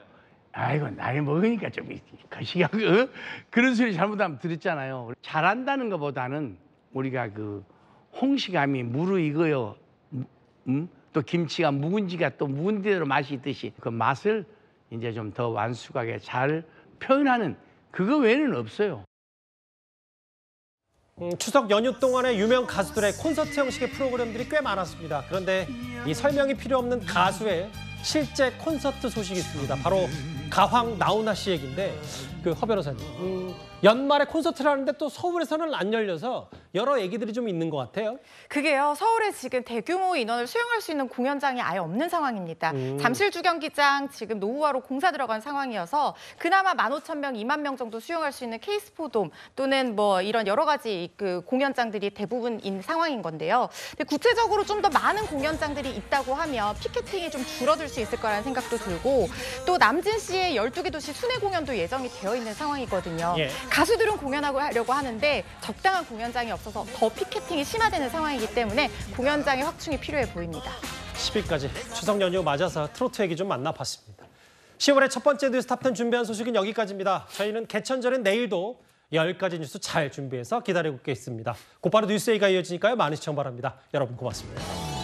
아, 아이고 나이 먹으니까 좀 거시기하고 어? 그런 소리 잘못하면 들었잖아요. 잘한다는 것보다는 우리가 그 홍시감이 무르익어요. 음? 또 김치가 묵은지가 또 묵은 대로 맛이 있듯이 그 맛을 이제 좀 더 완숙하게 잘 표현하는 그거 외에는 없어요. 음, 추석 연휴 동안에 유명 가수들의 콘서트 형식의 프로그램들이 꽤 많았습니다. 그런데 이 설명이 필요 없는 가수의 실제 콘서트 소식이 있습니다. 바로 가황 나훈아 씨 얘기인데 그 허 변호사님 음, 연말에 콘서트를 하는데 또 서울에서는 안 열려서 여러 얘기들이 좀 있는 것 같아요. 그게요. 서울에 지금 대규모 인원을 수용할 수 있는 공연장이 아예 없는 상황입니다. 음. 잠실 주경기장 지금 노후화로 공사 들어간 상황이어서 그나마 15,000명, 2만 명 정도 수용할 수 있는 케이스포돔 또는 뭐 이런 여러 가지 그 공연장들이 대부분인 상황인 건데요. 구체적으로 좀 더 많은 공연장들이 있다고 하면 피켓팅이 좀 줄어들 수 있을 거라는 생각도 들고 또 남진 씨의 12개 도시 순회 공연도 예정이 되어 있는 상황이거든요. 예. 가수들은 공연하고 하려고 하는데 적당한 공연장이 없어서 더 피켓팅이 심화되는 상황이기 때문에 공연장의 확충이 필요해 보입니다. 10위까지 추석 연휴 맞아서 트로트 얘기 좀 만나봤습니다. 10월의 첫 번째 뉴스 탑텐 준비한 소식은 여기까지입니다. 저희는 개천절인 내일도 10가지 뉴스 잘 준비해서 기다리고 있겠습니다. 곧바로 뉴스 얘기가 이어지니까요. 많은 시청 바랍니다. 여러분 고맙습니다.